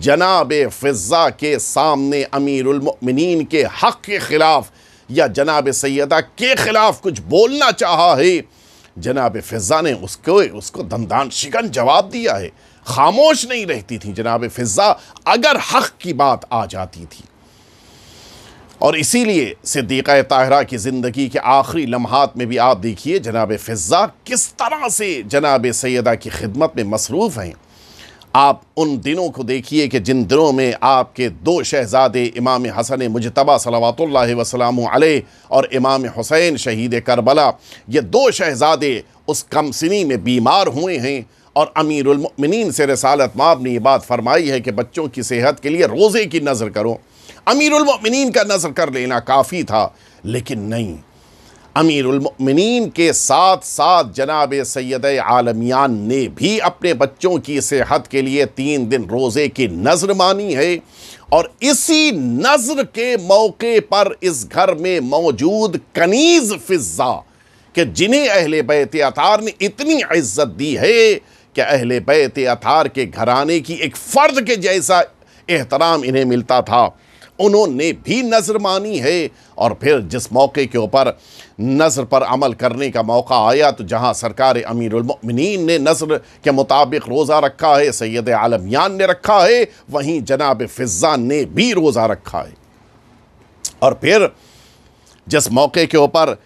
Speaker 1: जनाब फ़िज़ा के सामने अमीरमिन के हक़ के ख़िलाफ़ या जनाब सैदा के ख़िलाफ़ कुछ बोलना चाहा है जनाब फ़िज़ा ने उसको उसको दमदान शिकन जवाब दिया है खामोश नहीं रहती थी जनाब फ़िज़ा अगर हक़ की बात आ जाती थी और इसीलिए सिद्दीक़ा ताहरा की ज़िंदगी के आखिरी लम्हात में भी आप देखिए जनाब फ़िज़ा किस तरह से जनाब सैदा की खिदमत में मसरूफ़ हैं आप उन दिनों को देखिए कि जिन दिनों में आपके दो शहज़ादे इमाम हसन मुजतबा सलावत वसलाम और इमाम हुसैन शहीद करबला ये दो शहज़ादे उस कमसनी में बीमार हुए हैं और अमीरमिन से रसालत माब ने ये बात फरमाई है कि बच्चों की सेहत के लिए रोज़े की नज़र करो अमीरमिन का नज़र कर लेना काफ़ी था लेकिन नहीं अमीरमिन के साथ साथ जनाब सैद आलमियान ने भी अपने बच्चों की सेहत के लिए तीन दिन रोज़े की नज़र मानी है और इसी नज़र के मौके पर इस घर में मौजूद कनीज़ फिज़ा के जिन्हें अहल बैत अतार ने इतनी इज्जत दी है कि अहल बैत अतार के घराने की एक फ़र्द के जैसा एहतराम इन्हें मिलता था उन्होंने भी नज़र मानी है और फिर जिस मौके के ऊपर नज़र पर अमल करने का मौका आया तो जहां सरकार अमीरमिन ने नज़र के मुताबिक रोज़ा रखा है सैद आलमियान ने रखा है वहीं जनाब फिज़ा ने भी रोज़ा रखा है और फिर जिस मौके के ऊपर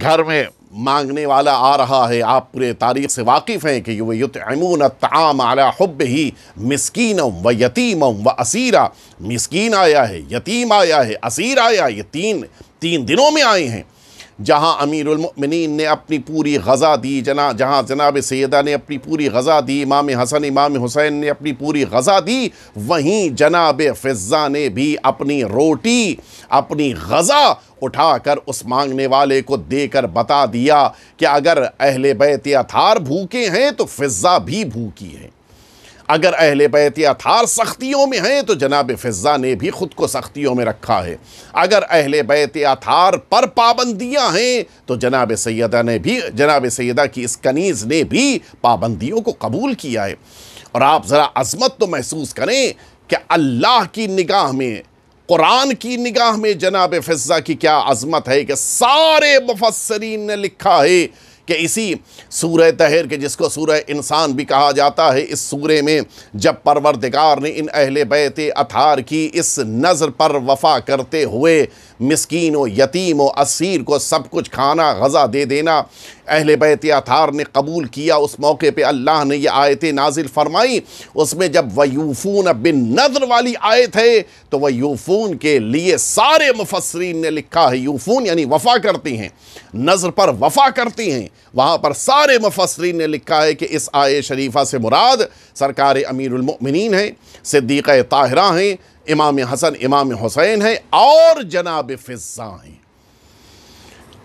Speaker 1: घर में मांगने वाला आ रहा है आप पूरे तारीख से वाकिफ़ हैं कि वह युतमून तमाम अला हब ही मस्किन व यतीम व असीरा मस्किन आया है यतीम आया है असीर आया ये तीन तीन दिनों में आए हैं जहाँ अमीरमिन ने अपनी पूरी गज़ा दी जना जहाँ जनाब सैदा ने अपनी पूरी गज़ा दी इमाम हसन इमाम हुसैन ने अपनी पूरी गज़ा दी वहीं जनाब फ़िज़ा ने भी अपनी रोटी अपनी गज़ा उठाकर उस मांगने वाले को देकर बता दिया कि अगर अहल बैत अथार भूखे हैं तो फ़िज़ा भी भूखी है अगर अहल बैत थार सख्तियों में हैं तो जनाब फिज़ा ने भी ख़ुद को सख्तियों में रखा है अगर अहल बैत थार पर पाबंदियाँ हैं तो जनाब सैदा ने भी जनाब सैदा की इस कनीज़ ने भी पाबंदियों को कबूल किया है और आप ज़रा अजमत तो महसूस करें कि अल्लाह की निगाह में कुरान की निगाह में जनाब फिज़ा की क्या अजमत है कि सारे मुफसरीन ने लिखा है कि इसी सूर तहर के जिसको सूर इंसान भी कहा जाता है इस सूर में जब परवरदिगार ने इन अहल बैत अथार की इस नज़र पर वफा करते हुए मस्किन व यतीम व असीर को सब कुछ खाना गज़ा दे देना अहल बैत अथार ने कबूल किया उस मौके पर अल्लाह ने यह आयत नाजिल फरमाई उसमें जब वयूफ़ून बिन नजर वाली आयत है तो वह यूफ़ून के लिए सारे मुफसरीन ने लिखा है यूफ़ून यानी वफा करती हैं नज़र पर वफा करती हैं वहाँ पर सारे मुफसरीन ने लिखा है कि इस आय शरीफा से मुराद सरकार अमीरमिन हैं सिद्दीक़ ताहरा हैं इमाम हसन इमाम हुसैन हैं और जनाब फ़िज़ा हैं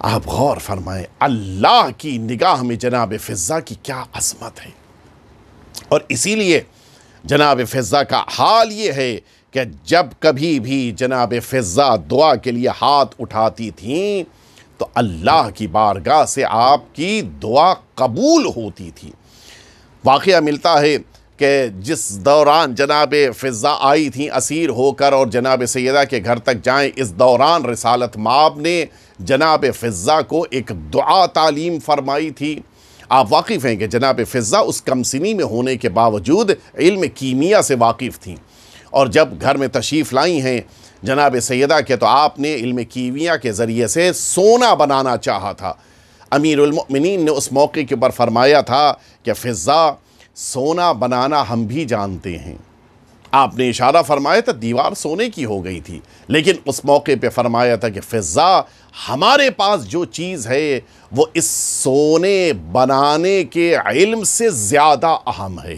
Speaker 1: आप गौर फरमाएं अल्लाह की निगाह में जनाब फ़िज़ा की क्या अजमत है और इसीलिए जनाब फ़िज़ा का हाल ये है कि जब कभी भी जनाब फ़िज़ा दुआ के लिए हाथ उठाती थीं तो अल्लाह की बारगाह से आपकी दुआ कबूल होती थी वाक़ मिलता है कि जिस दौरान जनाब फ़िज़ा आई थी असीर होकर और जनाब सैदा के घर तक जाएं इस दौरान रसालत माब ने जनाब फ़िज़ा को एक दुआ तालीम फरमाई थी आप वाकिफ़ हैं कि जनाब फ़िज़ा उस कमसिनी में होने के बावजूद इल्म कीमिया से वाकिफ़ थी और जब घर में तशीफ़ लाई हैं जनाब सैदा के तो आपने इल्म कीविया के ज़रिए से सोना बनाना चाहा था अमीरमिन ने उस मौके के ऊपर फरमाया था कि फ़िज़ा सोना बनाना हम भी जानते हैं आपने इशारा फरमाया था दीवार सोने की हो गई थी लेकिन उस मौके पे फरमाया था कि फ़िज़ा हमारे पास जो चीज़ है वो इस सोने बनाने के इल्म से ज़्यादा अहम है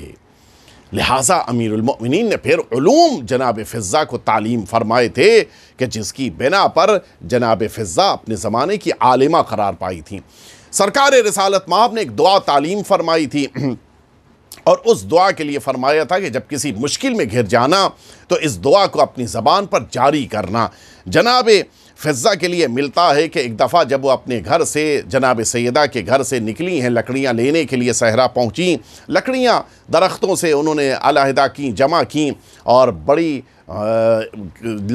Speaker 1: लिहाजा अमीरमिन ने फिर ूम जनाब फ़िज़ा को तालीम फरमाए थे कि जिसकी बिना पर जनाब फ़िज़ा अपने ज़माने की आलिमा करार पाई थी सरकार रसालत माब ने एक दुआ तालीम फरमाई थी और उस दुआ के लिए फरमाया था कि जब किसी मुश्किल में घिर जाना तो इस दुआ को अपनी ज़बान पर जारी करना जनाब फिज़ा के लिए मिलता है कि एक दफ़ा जब वो अपने घर से जनाब सैदा के घर से निकली हैं लकड़ियाँ लेने के लिए सहरा पहुँची लकड़ियाँ दरख्तों से उन्होंने अलहदा की जमा की और बड़ी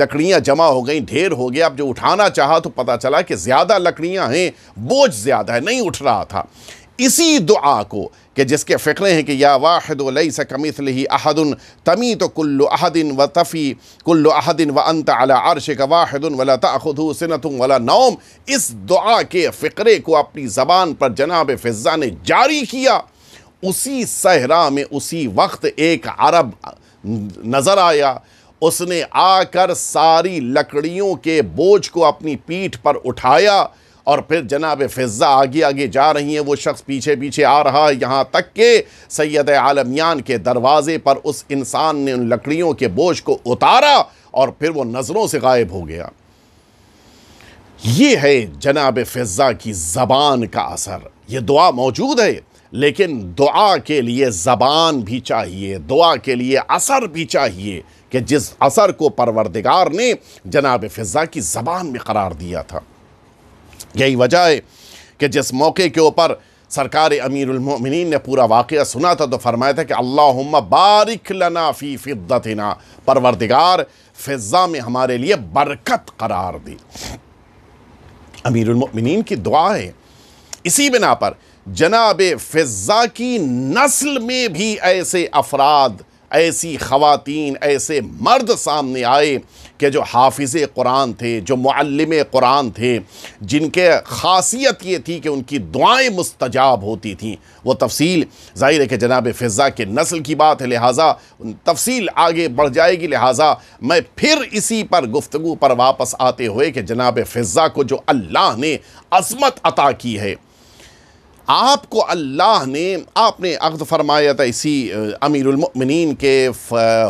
Speaker 1: लकड़ियाँ जमा हो गई ढेर हो गया अब जो उठाना चाहा तो पता चला कि ज़्यादा लकड़ियाँ हैं बोझ ज़्यादा है नहीं उठ रहा था इसी दुआ को कि जिसके फ़िक्रे हैं कि या वाहद लई स कमिसल ही अहदन तमी तो कुल्लु अहदिन व तफ़ी कुल्लु अहदिन व अंत अला अरश का वाहदन वला तखुद सनतम वला नौम इस दुआ के फ़िक्रे को अपनी ज़बान पर जनाब फ़िज़ा ने जारी किया उसी सहरा में उसी वक्त एक अरब नज़र आया उसने आकर सारी लकड़ियों के बोझ को अपनी पीठ पर उठाया और फिर जनाब फिज़ा आगे आगे जा रही हैं वो शख्स पीछे पीछे आ रहा है यहाँ तक के सैद आलमियान के दरवाज़े पर उस इंसान ने उन लकड़ियों के बोझ को उतारा और फिर वो नज़रों से गायब हो गया ये है जनाब फिज़ा की ज़बान का असर ये दुआ मौजूद है लेकिन दुआ के लिए ज़बान भी चाहिए दुआ के लिए असर भी चाहिए कि जिस असर को परवरदिगार ने जनाब फिज़ा की ज़बान में करार दिया था यही वजह है कि जिस मौके के ऊपर सरकार अमीर उलमिन ने पूरा वाक़ सुना था तो फरमाया था कि अल्लाह बारिक लना फ़ी फ़िद्दतना परवरदिगार फ़िज़ा में हमारे लिए बरकत करार दी अमीरमिन की दुआ है इसी बिना पर जनाब फ़िज़ा की नस्ल में भी ऐसे अफराद ऐसी ख़वातीन ऐसे मर्द सामने आए कि जो हाफिज़ कुरान थे जो मालम कुरान थे जिनके खासियत ये थी कि उनकी दुआएं मुस्तजाब होती थी वो तफसील ज़ाहिर है कि जनाब फ़िज़ा के नस्ल की बात है लिहाजा तफसील आगे बढ़ जाएगी लिहाजा मैं फिर इसी पर गुफ्तु पर वापस आते हुए कि जनाब फ़िज़ा को जो अल्लाह ने अजमत अता की है आपको अल्लाह ने आपने अगद फरमाया था इसी अमीरमिन के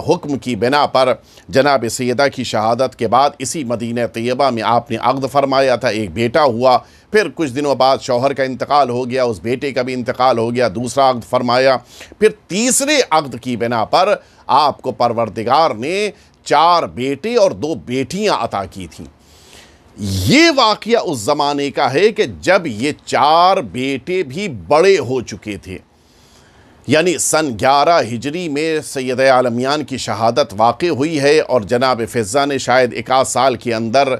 Speaker 1: हुक्म की बिना पर जनाब सैदा की शहादत के बाद इसी मदीना तयबा में आपने अगद फरमाया था एक बेटा हुआ फिर कुछ दिनों बाद शौहर का इंतकाल हो गया उस बेटे का भी इंतकाल हो गया दूसरा अक्द फरमाया फिर तीसरे अक्द की बिना पर आपको परवरदिगार ने चार बेटे और दो बेटियाँ अता की थी ये वाक़ उस ज़माने का है कि जब ये चार बेटे भी बड़े हो चुके थे यानी सन ग्यारह हिजरी में सैद आलमियान की शहादत वाक़ हुई है और जनाब फिज़ा ने शायद एकाध साल के अंदर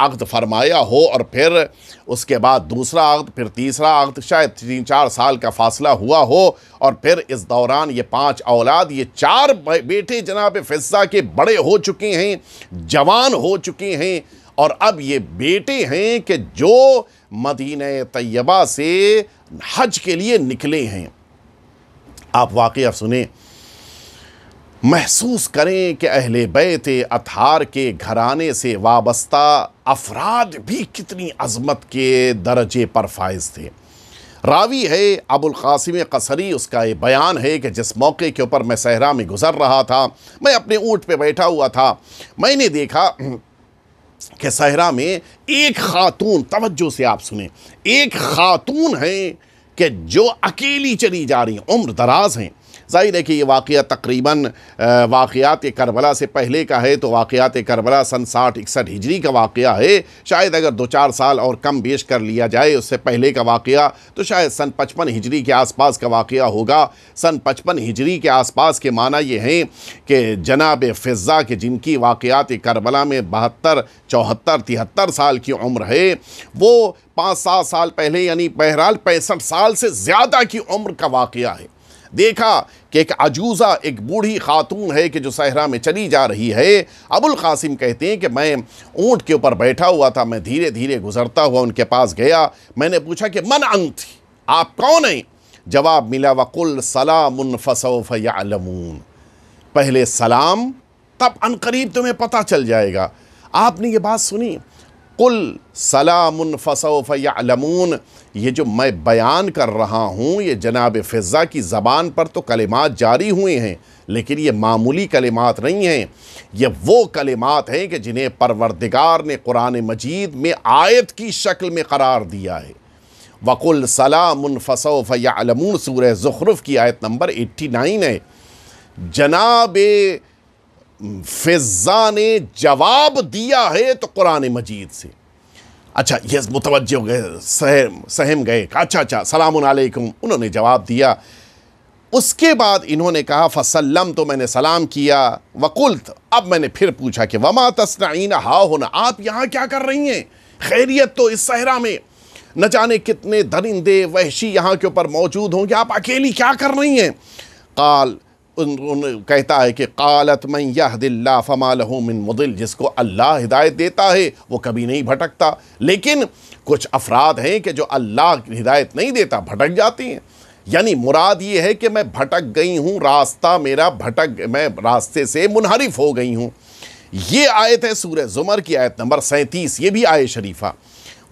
Speaker 1: अक्द फरमाया हो और फिर उसके बाद दूसरा अक्द फिर तीसरा अक्द शायद तीन चार साल का फासला हुआ हो और फिर इस दौरान ये पांच औलाद ये चार बेटे जनाब फिज़ा के बड़े हो चुके हैं जवान हो चुके हैं और अब ये बेटे हैं कि जो मदीन तैयबा से हज के लिए निकले हैं आप वाक़ सुने महसूस करें कि अहले बैत अतहार के घराने से वाबस्ता अफराद भी कितनी अजमत के दर्जे पर फायज थे रावी है अबुल कासिम कसरी उसका ये बयान है कि जिस मौके के ऊपर मैं सहरा में गुज़र रहा था मैं अपने ऊँट पे बैठा हुआ था मैंने देखा कि सहरा में एक खातून तवज्जो से आप सुने एक खातून हैं कि जो अकेली चली जा रही हैं उम्र दराज हैं ज़ाहिर है कि ये वाक़ तकरीबन वाक़ात करबला से पहले का है तो वाक़ात करबला सन साठ इकसठ हिजरी का वाक़ है शायद अगर दो चार साल और कम बेश कर लिया जाए उससे पहले का वाक़ तो शायद सन पचपन हिजरी के आसपास का वाक़ होगा सन पचपन हिजरी के आसपास के माना ये हैं कि जनाब फ़िज़ा के जिनकी वाक़ात करबला में बहत्तर चौहत्तर तिहत्तर साल की उम्र है वो पाँच सात साल पहले यानी बहरहाल पैंसठ साल से ज़्यादा की उम्र का वाक़ है देखा कि एक अजूज़ा एक बूढ़ी खातून है कि जो सहरा में चली जा रही है अबुल कासिम कहते हैं कि मैं ऊँट के ऊपर बैठा हुआ था मैं धीरे धीरे गुजरता हुआ उनके पास गया मैंने पूछा कि मन अंग थी आप कौन हैं जवाब मिला वकुल सलाम फसोफ यालमून पहले सलाम तब अनकरीब तुम्हें पता चल जाएगा आपने ये बात सुनी कुल सलाम फसोफ यालमून ये जो मैं बयान कर रहा हूँ ये जनाब फ़िज़ा की ज़बान पर तो कलिमात जारी हुए हैं लेकिन ये मामूली कलिमात नहीं हैं ये वो कलिमात हैं कि जिन्हें परवरदिगार ने कुरान मजीद में आयत की शक्ल में करार दिया है वकुल सलाम सूर ज़ुखरफ की आयत नंबर एट्टी नाइन है जनाब फ़िज़ा ने जवाब दिया है तो कुरान मजीद से अच्छा यस मुतवजो गए सहम सहम गए अच्छा अच्छा सलाम उन्होंने जवाब दिया उसके बाद इन्होंने कहा फसलम तो मैंने सलाम किया वकुलत अब मैंने फिर पूछा कि वमा तस्नाइन हा होना आप यहाँ क्या कर रही हैं खैरियत तो इस सहरा में न जाने कितने दरिंदे वहशी यहाँ के ऊपर मौजूद होंगे आप अकेली क्या कर रही हैं काल कहता है कि कालत मैं यह दिल्ला फ़माल मिन मुदिल जिसको अल्लाह हिदायत देता है वो कभी नहीं भटकता लेकिन कुछ अफराद हैं कि जो अल्लाह हिदायत नहीं देता भटक जाती हैं यानी मुराद ये है कि मैं भटक गई हूँ रास्ता मेरा भटक मैं रास्ते से मुनहरफ हो गई हूँ ये आयत है सूर्य ज़ुमर की आयत नंबर सैंतीस ये भी आय शरीफा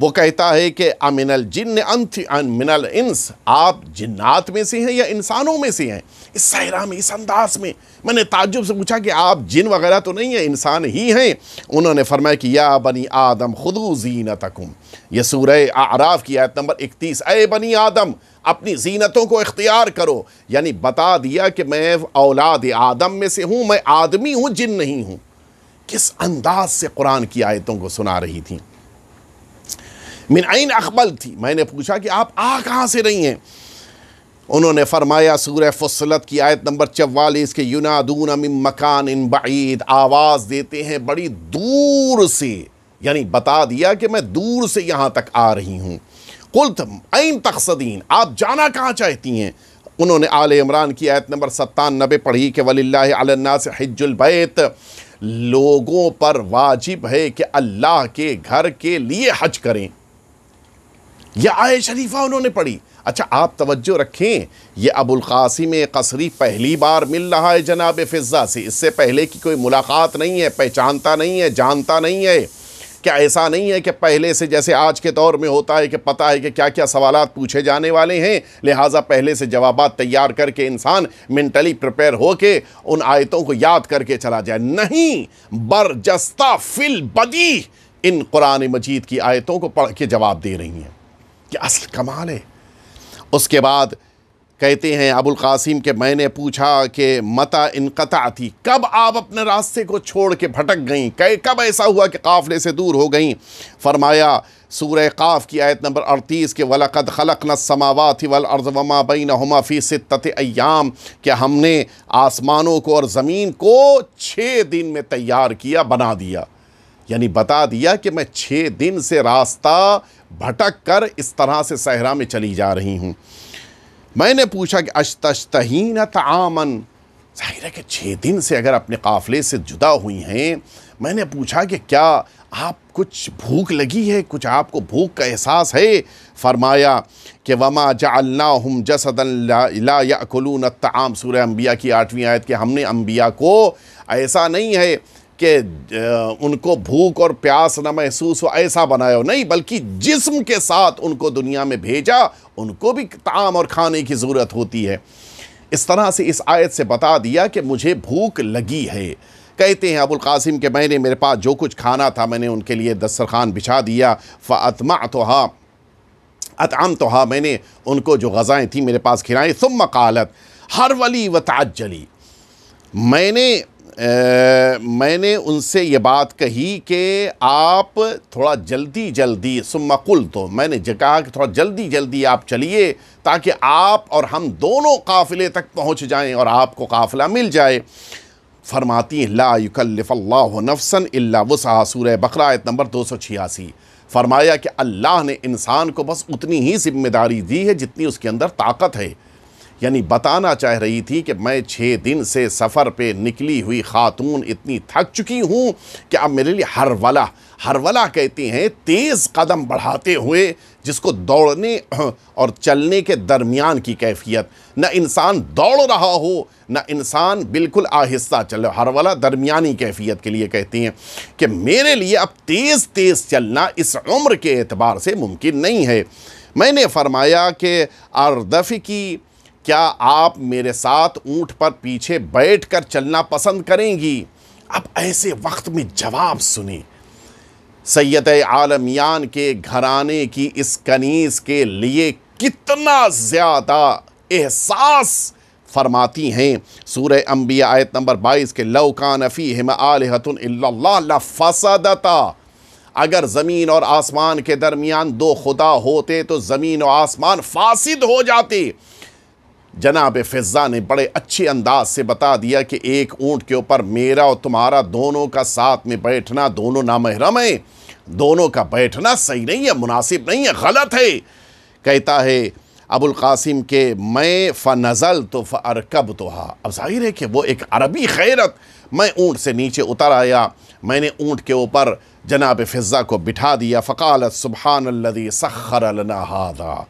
Speaker 1: वो कहता है कि अमिनल जिन अंत मिनल इंस आप जिन्नात में से हैं या इंसानों में से हैं इस सहरा में इस अंदाज में मैंने ताजुब से पूछा कि आप जिन वगैरह तो नहीं हैं इंसान ही हैं उन्होंने फरमाया कि या बनी आदम खुद जीन तकुम यह सूर आराफ की आयत नंबर इकतीस अय बनी आदम अपनी जीनतों को इख्तियार करो यानी बता दिया कि मैं औलाद आदम में से हूँ मैं आदमी हूँ जिन नहीं हूँ किस अंदाज से कुरान की आयतों को सुना रही थी मिन आइन अकबल थी मैंने पूछा कि आप आ कहाँ से रही हैं उन्होंने फरमाया सूर फसलत की आयत नंबर चवालीस के यूनादून अमिन मकान इन बाईद आवाज़ देते हैं बड़ी दूर से यानी बता दिया कि मैं दूर से यहाँ तक आ रही हूँ तुम ऐन तकसदीन आप जाना कहाँ चाहती हैं उन्होंने आल इमरान की आयत नंबर सत्तानबे पढ़ी कि वल्ला से हजलबैत लोगों पर वाजिब है कि अल्लाह के घर के लिए हज करें यह आय शरीफा उन्होंने पढ़ी अच्छा आप तवज्जो रखें यह अबुल कासिम कसरी पहली बार मिल रहा है जनाब फ़िज़ा से इससे पहले की कोई मुलाकात नहीं है पहचानता नहीं है जानता नहीं है क्या ऐसा नहीं है कि पहले से जैसे आज के दौर में होता है कि पता है कि क्या क्या सवाल पूछे जाने वाले हैं लिहाजा पहले से जवाब तैयार करके इंसान मेंटली प्रिपेयर होके उन आयतों को याद करके चला जाए नहीं बरजस्ता फिल बदी इन कुरान मजीद की आयतों को पढ़ के जवाब दे रही हैं कि असल कमाल है उसके बाद कहते हैं अबुल कासिम के मैंने पूछा कि मता इनकता थी कब आप अपने रास्ते को छोड़ के भटक गईं कब ऐसा हुआ कि काफ़ले से दूर हो गईं फरमाया सूर काफ़ की आयत नंबर अड़तीस के वलक़द खलक न समावा थी वल अर्जवमा न हमा फ़ी सत अयाम कि हमने आसमानों को और ज़मीन को छः दिन में तैयार किया बना दिया यानी बता दिया कि मैं छः दिन से रास्ता भटक कर इस तरह से सहरा में चली जा रही हूँ मैंने पूछा कि अशतस्तहीन तमन जाहिर है कि छः दिन से अगर अपने काफ़िले से जुदा हुई हैं मैंने पूछा कि क्या आप कुछ भूख लगी है कुछ आपको भूख का एहसास है फरमाया कि वमा जालना हम जसदन याकुलून तमाम सूर अम्बिया की आठवीं आयत के हमने अम्बिया को ऐसा नहीं है कि उनको भूख और प्यास न महसूस हो ऐसा बनाया हो नहीं बल्कि जिस्म के साथ उनको दुनिया में भेजा उनको भी ताम और खाने की ज़रूरत होती है इस तरह से इस आयत से बता दिया कि मुझे भूख लगी है कहते हैं अबुल कासिम के मैंने मेरे पास जो कुछ खाना था मैंने उनके लिए दस्तरखान बिछा दिया फ़ातमा तो हा अतम तो हा मैंने उनको जो गज़ाएँ थी मेरे पास खिलाएँ तुम मकालत हर वली व ताजली मैंने मैंने उनसे ये बात कही कि आप थोड़ा जल्दी जल्दी सुमकुल तो मैंने कहा कि थोड़ा जल्दी जल्दी आप चलिए ताकि आप और हम दोनों काफ़िले तक पहुंच जाएं और आपको काफ़िला मिल जाए फरमाती हैं ला नफसन अल्ला वसा सूर बकरायत नंबर दो सौ छियासी फरमाया कि अल्लाह ने इंसान को बस उतनी ही जिम्मेदारी दी है जितनी उसके अंदर ताकत है यानी बताना चाह रही थी कि मैं छः दिन से सफ़र पे निकली हुई खातून इतनी थक चुकी हूँ कि अब मेरे लिए हर हर वला कहती हैं तेज़ कदम बढ़ाते हुए जिसको दौड़ने और चलने के दरमियान की कैफियत न इंसान दौड़ रहा हो न इंसान बिल्कुल आहिस्ता चल हर वला दरमियानी कैफियत के लिए कहती हैं कि मेरे लिए अब तेज़ तेज़ चलना इस उम्र के एतबार से मुमकिन नहीं है मैंने फरमाया कि अर्दफ की क्या आप मेरे साथ ऊंट पर पीछे बैठकर चलना पसंद करेंगी अब ऐसे वक्त में जवाब सुने सैयद आलमियान के घराने की इस कनीज़ के लिए कितना ज़्यादा एहसास फरमाती हैं सूर्य अम्बिया आयत नंबर 22 के लौकान नफ़ी हिम आलहतन फसदता अगर ज़मीन और आसमान के दरमियान दो खुदा होते तो ज़मीन और आसमान फासिद हो जाते जनाब फिज़ा ने बड़े अच्छे अंदाज से बता दिया कि एक ऊँट के ऊपर मेरा और तुम्हारा दोनों का साथ में बैठना दोनों नामहरम है दोनों का बैठना सही नहीं है मुनासिब नहीं है गलत है कहता है अबुल कासिम के मैं फ नज़ल तो फ अरकब तो हा अब जाहिर है कि वो एक अरबी खैरत मैं ऊँट से नीचे उतर आया मैंने ऊँट के ऊपर जनाब फिज़ा को बिठा दिया फ़कालत सुबहानल्लदी सखर लना हादा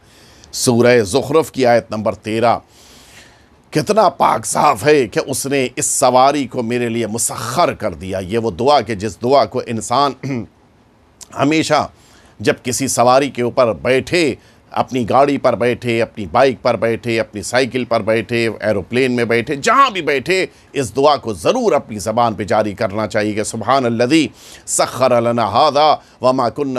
Speaker 1: सूरह ज़ुख़रफ़ की आयत नंबर तेरह कितना पाक साफ है कि उसने इस सवारी को मेरे लिए मुसर कर दिया ये वो दुआ कि जिस दुआ को इंसान हमेशा जब किसी सवारी के ऊपर बैठे अपनी गाड़ी पर बैठे अपनी बाइक पर बैठे अपनी साइकिल पर बैठे एरोप्लेन में बैठे जहाँ भी बैठे इस दुआ को ज़रूर अपनी ज़बान पर जारी करना चाहिए कि सुबहान लदी सखर हादा व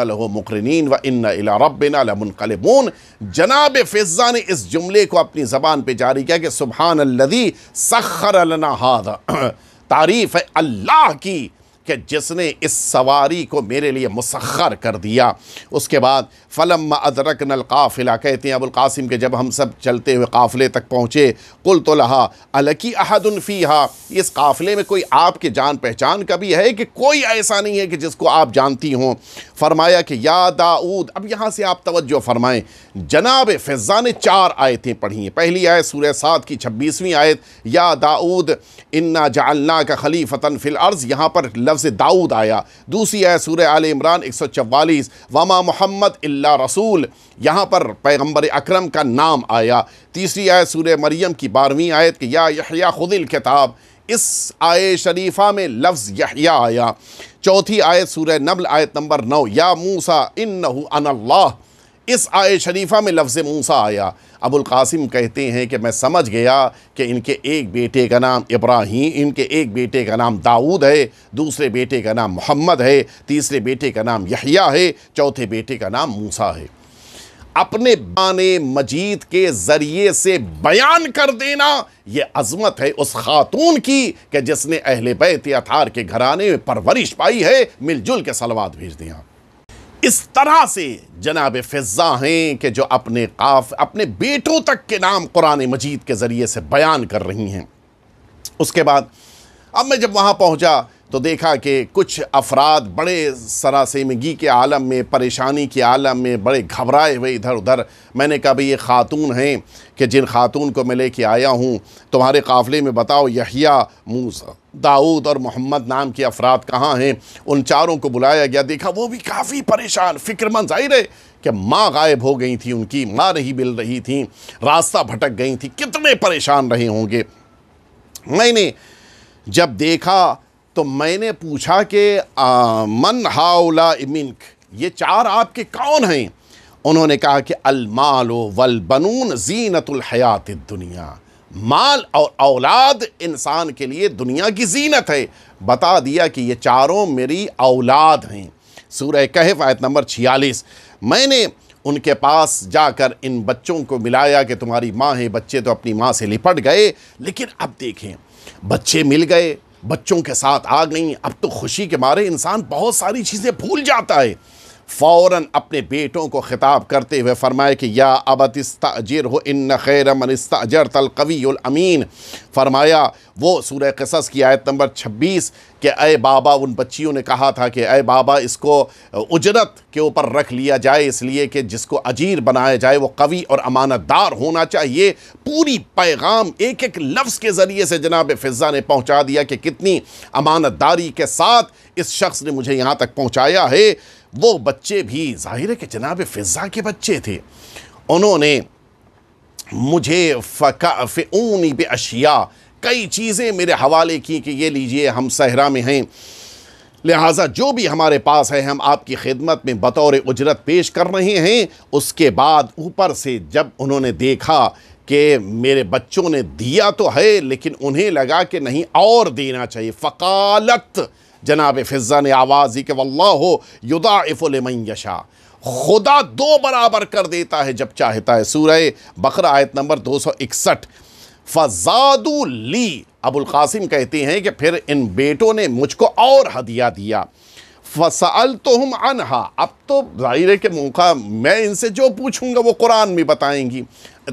Speaker 1: लहो मुकरनिन व इन रबिन लमुनकलमून जनाब फिज़ा ने इस जुमले को अपनी ज़बान पर जारी किया कि सुबहान लदी सखर हादा तारीफ़ है अल्लाह की कि जिसने इस सवारी को मेरे लिए मुसखर कर दिया उसके बाद फ़लम अदरक नल काफ़िला कहते हैं अबुलकासिम के जब हम सब चलते हुए काफ़िले तक पहुँचे कुल तो लहा अलकी अहदनफ़ी हा इस काफ़िले में कोई आपके जान पहचान का भी है कि कोई ऐसा नहीं है कि जिसको आप जानती हों फरमाया कि या दाऊद अब यहाँ से आप तवज्जो फरमाएँ जनाब फिज़ा ने चार आयतें पढ़ी हैं पहली आयत सूर्य सात की छब्बीसवीं आयत या दाऊद इन्ना जालना का खलीफतन फिल अर्ज़ यहाँ पर लफ्ज़ दाऊद आया दूसरी आयत सूर्य आल इमरान एक सौ चवालीस वामा मोहम्मद इला रसूल यहाँ पर पैगम्बर अक्रम का नाम आया तीसरी आयत सूर्य मरियम की बारहवीं आयत कि या खुदिल किताब इस आय शरीफा में लफ्ज़ यहिया आया चौथी आयत सूर्य नबल आयत नंबर नौ या मूसा इन अनल्लाह इस आय शरीफा में लफ्ज़ मूसा आया अबुल कासिम कहते हैं कि मैं समझ गया कि इनके एक बेटे का नाम इब्राहिम इनके एक बेटे का नाम दाऊद है दूसरे बेटे का नाम मोहम्मद है तीसरे बेटे का नाम यहिया है चौथे बेटे का नाम मूसा है अपने बान मजीद के ज़रिए से बयान कर देना ये अजमत है उस खातून की कि जिसने अहल बैत अथार के घराने में परवरिश पाई है मिलजुल के सलवाद भेज दिया इस तरह से जनाब फिज़ा हैं कि जो अपने काफ अपने बेटों तक के नाम कुरान मजीद के ज़रिए से बयान कर रही हैं उसके बाद अब मैं जब वहाँ पहुँचा तो देखा कि कुछ अफराद बड़े सरासमगी के आलम में परेशानी के आलम में बड़े घबराए हुए इधर उधर मैंने कहा भाई ये ख़ातून हैं कि जिन ख़ातून को मैं लेके आया हूँ तुम्हारे काफ़िले में बताओ यहिया मूसा दाऊद और मोहम्मद नाम के अफराद कहाँ हैं उन चारों को बुलाया गया देखा वो भी काफ़ी परेशान फिक्रमंद जाहिर है कि माँ गायब हो गई थी उनकी माँ नहीं मिल रही थी रास्ता भटक गई थी कितने परेशान रहे होंगे मैंने जब देखा तो मैंने पूछा कि मन हाउला मिनक ये चार आपके कौन हैं उन्होंने कहा कि अलमालो वल बनून जीनतुल हयात दुनिया माल और औलाद इंसान के लिए दुनिया की जीनत है बता दिया कि ये चारों मेरी औलाद हैं सूर्य कहफ आयत नंबर छियालीस मैंने उनके पास जाकर इन बच्चों को मिलाया कि तुम्हारी माँ है बच्चे तो अपनी माँ से लिपट गए लेकिन अब देखें बच्चे मिल गए बच्चों के साथ आ गई अब तो खुशी के मारे इंसान बहुत सारी चीज़ें भूल जाता है फ़ौर अपने बेटों को ख़िताब करते हुए फरमाए कि या अब तजर हो इन खैर मन तलकवीमीन फरमाया वो सूर्य कसस की आयत नंबर छब्बीस के अय बाबा उन बच्चियों ने कहा था कि अय बाबा इसको उजरत के ऊपर रख लिया जाए इसलिए कि जिसको अजीर बनाया जाए वो कवि और अमानतदार होना चाहिए पूरी पैगाम एक एक लफ्ज़ के ज़रिए से जनाब फिज़ा ने पहुँचा दिया कि कितनी अमानतदारी के साथ इस शख्स ने मुझे यहाँ तक पहुँचाया है वो बच्चे भी ज़ाहिर है कि जनाब फ़िज़ा के बच्चे थे उन्होंने मुझे फ़का फ़ूनी पे अशिया कई चीज़ें मेरे हवाले की कि ये लीजिए हम सहरा में हैं लिहाजा जो भी हमारे पास है हम आपकी खिदमत में बतौर उजरत पेश कर रहे हैं उसके बाद ऊपर से जब उन्होंने देखा कि मेरे बच्चों ने दिया तो है लेकिन उन्हें लगा कि नहीं और देना चाहिए फ़कालत जनाब फिज़ा ने आवाज़ दी कि वल्ला हो युदाफुलमन यशा खुदा दो बराबर कर देता है जब चाहता है सूर बकर आयत नंबर दो सौ इकसठ फजादू ली अबुल कासिम कहते हैं कि फिर इन बेटों ने मुझको और हदिया दिया फसल तो हम अनहा अब तो जाहिर है कि मौका मैं इनसे जो पूछूंगा वो कुरान में बताएंगी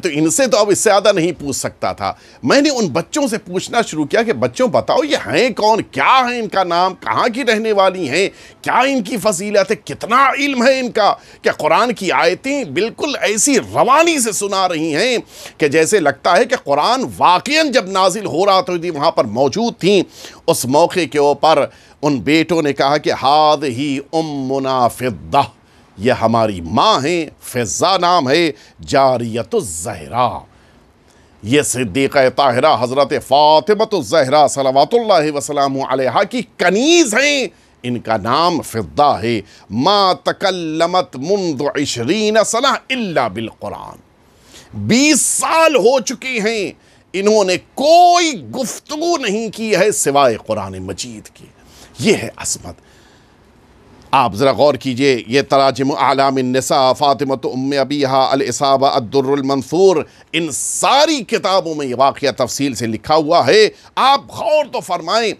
Speaker 1: तो इनसे तो अब इससे ज़्यादा नहीं पूछ सकता था मैंने उन बच्चों से पूछना शुरू किया कि बच्चों बताओ ये हैं कौन क्या है इनका नाम कहाँ की रहने वाली हैं क्या इनकी फजीलत है कितना इल्म है इनका क्या कुरान की आयतें बिल्कुल ऐसी रवानी से सुना रही हैं कि जैसे लगता है कि कुरान वाक़ जब नाजिल हो रहा था वहाँ पर मौजूद थी उस मौके के ऊपर उन बेटों ने कहा कि हाद ही उम मुनाफिदा ये हमारी माँ हैं फिज़ा नाम है जहरा ये सिद्दीक़ ताहरा हज़रत फ़ातिमतुज़हरा सलावतुल्ला वसलाम की कनीज़ हैं इनका नाम फिदा है माँ तकलमत मुंद इशरीन सलाह बिलकुरान बीस साल हो चुके हैं इन्होंने कोई गुफ्तु नहीं की है सिवाय कुरान मजीद की यह है असमत आप ज़रा गौर कीजिए ये तराजम आलामसा फ़ातिमत उम अबीहा अलसाबा अद्दुरमनसूर इन सारी किताबों में ये वाक़ तफसील से लिखा हुआ है आप गौर तो फरमाएं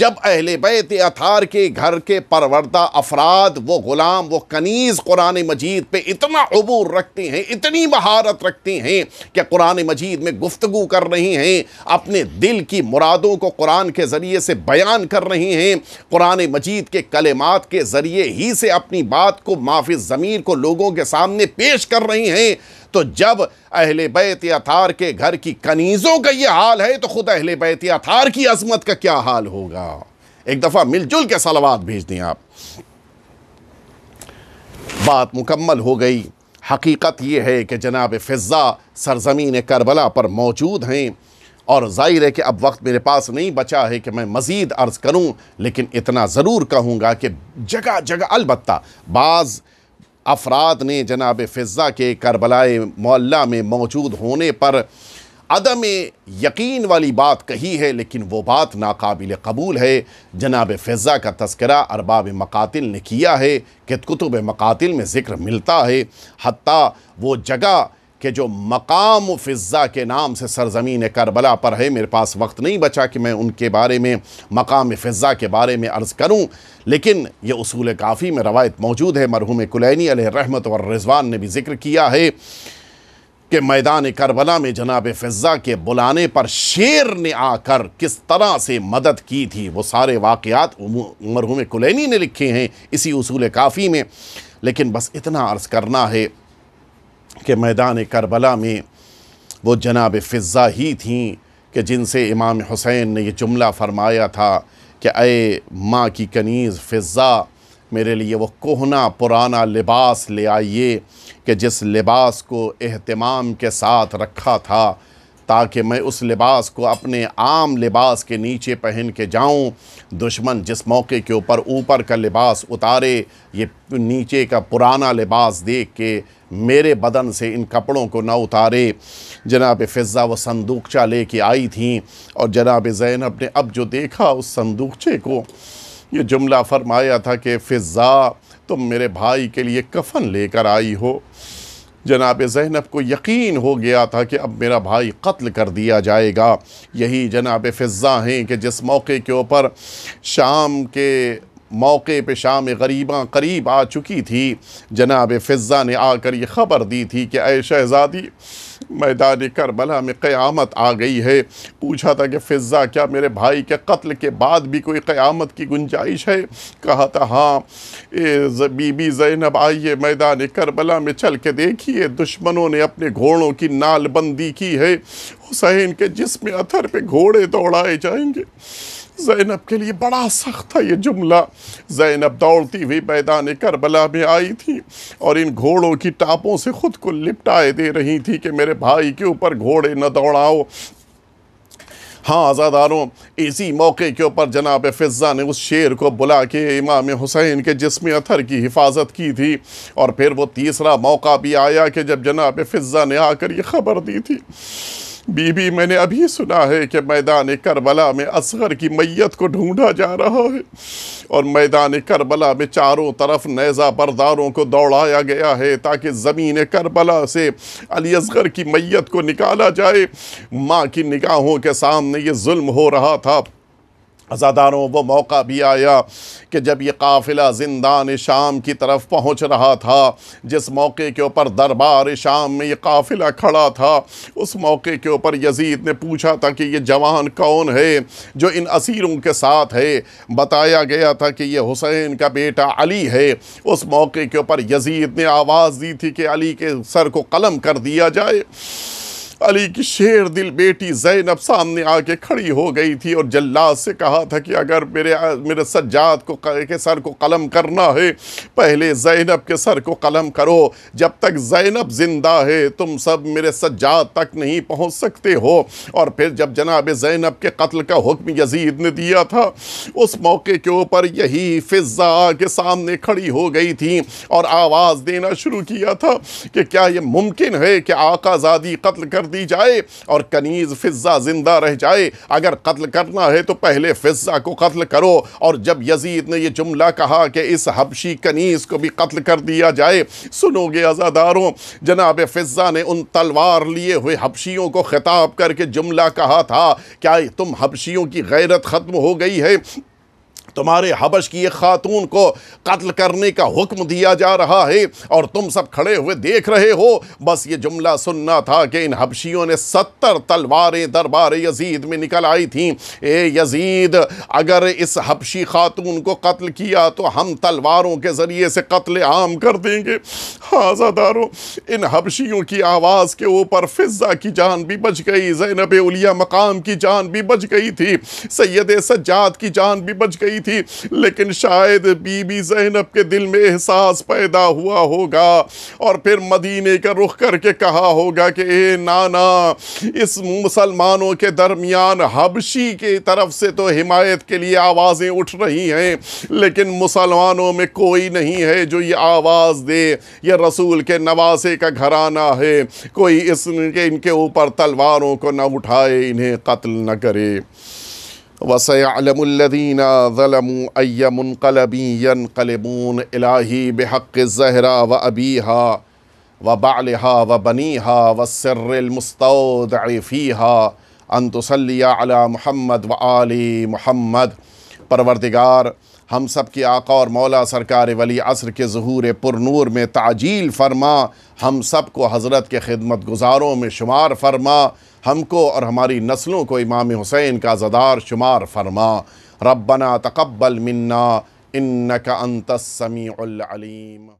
Speaker 1: जब अहल बैत अतार के घर के परवरदा अफराद वो ग़ुलाम वो कनीज़ कुरान मजीद पर इतना अबूर रखते हैं इतनी महारत रखते हैं कि कुरान मजीद में गुफ्तु कर रही हैं अपने दिल की मुरादों को कुरान के ज़रिए से बयान कर रही हैं कुरान मजीद के कलेमात के ज़रिए जरिए ही से अपनी बात को माफी ज़मीर को लोगों के सामने पेश कर रही हैं तो जब अहल बैत अतार के घर की कनीज़ों का ये हाल है तो ख़ुद अहल बैत अतार की अजमत का क्या हाल होगा एक दफ़ा मिलजुल के सलावाद भेज दें आप बात मुकम्मल हो गई हकीकत यह है कि जनाब फिज़ा सरजमीन करबला पर मौजूद हैं और जाहिर है कि अब वक्त मेरे पास नहीं बचा है कि मैं मज़ीद अर्ज़ करूँ लेकिन इतना ज़रूर कहूँगा कि जगह जगह अलबत् बाज़ अफराद ने जनाब फ़िज़ा के करबलाए मोल्ला में मौजूद होने पर अदम यकीन वाली बात कही है लेकिन वो बात नाकबिल कबूल है जनाब फ़िज़ा का तस्करा अरबाब मकातिल ने किया है कि कुतुब मकातिल में ज़िक्र मिलता है हती वो जगह कि जो मकाम फ़िज़ा के नाम से सरजमीन करबला पर है मेरे पास वक्त नहीं बचा कि मैं उनके बारे में मकाम फ़िज़ा के बारे में अर्ज़ करूं लेकिन ये असूल काफ़ी में रवायत मौजूद है मरहूम कुलैनी रहमत और रिजवान ने भी जिक्र किया है कि मैदान करबला में जनाब फ़िज़ा के बुलाने पर शेर ने आकर किस तरह से मदद की थी वो सारे वाक़ात मरहूम कुलैनी ने लिखे हैं इसी असूल काफ़ी में लेकिन बस इतना अर्ज़ करना है कि मैदान करबला में वो जनाब फ़िज़ा ही थी कि जिनसे इमाम हुसैन ने यह जुमला फ़रमाया था कि अय माँ की कनीज़ फ़िज़ा मेरे लिए वो कोहना पुराना लिबास ले आइए कि जिस लिबास को अहतमाम के साथ रखा था ताकि मैं उस लिबास को अपने आम लिबास के नीचे पहन के जाऊं दुश्मन जिस मौके के ऊपर ऊपर का लिबास उतारे ये नीचे का पुराना लिबास देख के मेरे बदन से इन कपड़ों को ना उतारे जनाब फ़िज़ा व संदूकचा ले कर आई थी और जनाब ज़ैनब ने अब जो देखा उस संदूकचे को ये जुमला फरमाया था कि फ़िज़ा तुम मेरे भाई के लिए कफन लेकर आई हो जनाब ज़ैनब को यकीन हो गया था कि अब मेरा भाई कत्ल कर दिया जाएगा यही जनाब फ़िज़ा हैं कि जिस मौके के ऊपर शाम के मौके पे शाम गरीबा करीब आ चुकी थी जनाब फ़िज़ा ने आकर ये ख़बर दी थी कि अय शहज़ादी मैदान करबला में क़यामत आ गई है पूछा था कि फ़िज़ा क्या मेरे भाई के कत्ल के बाद भी कोई क़यामत की गुंजाइश है कहा था हाँ बीबी जैनब आइए मैदान करबला में चल के देखिए दुश्मनों ने अपने घोड़ों की नालबंदी की है हुसैन के जिसमें अथर पर घोड़े दौड़ाए जाएंगे जैनब के लिए बड़ा सख्त था ये जुमला जैनब दौड़ती हुई मैदान करबला में आई थी और इन घोड़ों की टापों से ख़ुद को लिपटाए दे रही थी कि मेरे भाई के ऊपर घोड़े न दौड़ाओ हाँ आज़ादारों इसी मौके के ऊपर जनाब फिज़ा ने उस शेर को बुला के इमाम हुसैन के जिसम अथर की हिफाजत की थी और फिर वो तीसरा मौका भी आया कि जब जनाब फिज़ा ने आकर ये ख़बर दी थी बीबी मैंने अभी सुना है कि मैदान करबला में असगर की मैयत को ढूंढा जा रहा है और मैदान करबला में चारों तरफ नैज़ा बरदारों को दौड़ाया गया है ताकि ज़मीन करबला से अली असगर की मैयत को निकाला जाए माँ की निगाहों के सामने ये जुल्म हो रहा था अजादारों वो मौका भी आया कि जब ये काफ़िला जिंदा शाम की तरफ पहुंच रहा था जिस मौके के ऊपर दरबार शाम में ये काफ़िला खड़ा था उस मौके के ऊपर यजीद ने पूछा था कि ये जवान कौन है जो इन असीरों के साथ है बताया गया था कि यह हुसैन का बेटा अली है उस मौके के ऊपर यजीद ने आवाज़ दी थी कि अली के सर को कलम कर दिया जाए अली की शेर दिल बेटी जैनब सामने आके खड़ी हो गई थी और जल्लाद से कहा था कि अगर मेरे मेरे सज्जाद को के सर को कलम करना है पहले जैनब के सर को कलम करो जब तक जैनब ज़िंदा है तुम सब मेरे सज्जाद तक नहीं पहुंच सकते हो और फिर जब जनाब जैनब के कत्ल का हुक्म यजीद ने दिया था उस मौके के ऊपर यही फिज़ा के सामने खड़ी हो गई थी और आवाज़ देना शुरू किया था कि क्या ये मुमकिन है कि आकाजादी कत्ल कर दी जाए और कनीज फिज़ा ज़िंदा रह जाए अगर कत्ल करना है तो पहले फिज़ा को कत्ल करो और जब यजीद ने यह जुमला कहा कि इस हबशी कनीज को भी कत्ल कर दिया जाए सुनोगे आज़ादारों जनाब फिज़ा ने उन तलवार लिए हुए हबशियों को ख़िताब करके जुमला कहा था क्या तुम हबशियों की गैरत ख़त्म हो गई है तुम्हारे हबश की एक खातून को कत्ल करने का हुक्म दिया जा रहा है और तुम सब खड़े हुए देख रहे हो बस ये जुमला सुनना था कि इन हबशियों ने सत्तर तलवारें दरबार यजीद में निकल आई थीं ए यजीद अगर इस हबशी खातून को कत्ल किया तो हम तलवारों के ज़रिए से कत्ल आम कर देंगे हाजादारों इन हबशियों की आवाज़ के ऊपर फिजा की जान भी बच गई जैनब उलिया मकाम की जान भी बच गई थी सैद सज्जाद की जान भी बच गई थी थी लेकिन शायद बीबी जैनब के दिल में एहसास पैदा हुआ होगा और फिर मदीने का रुख करके कहा होगा कि ए नाना इस मुसलमानों के दरमियान हबशी की तरफ से तो हिमायत के लिए आवाज़ें उठ रही हैं लेकिन मुसलमानों में कोई नहीं है जो ये आवाज़ दे यह रसूल के नवासे का घराना है कोई इसके इनके ऊपर तलवारों को ना उठाए इन्हें कत्ल न करे वसयालम ज़लमू अयमकलबीनकलबून इलाही बहक़ ज़हरा व अबीहा व बालहा व बनीहा व सर्रमस्तफ़ीहा अनतसलिया अला महमद व आली महमद परवरदिगार हम सब के आका और मौला सरकार वली असर के ظहूर पुरनूर में ताजील फरमा हम सब को हज़रत के खिदमत गुजारों में शुमार फरमा हमको और हमारी नस्लों को इमाम हुसैन का जदार शुमार फरमा रब्बना तकबल मन्ना इन्नका अंतस्समीउल अलीम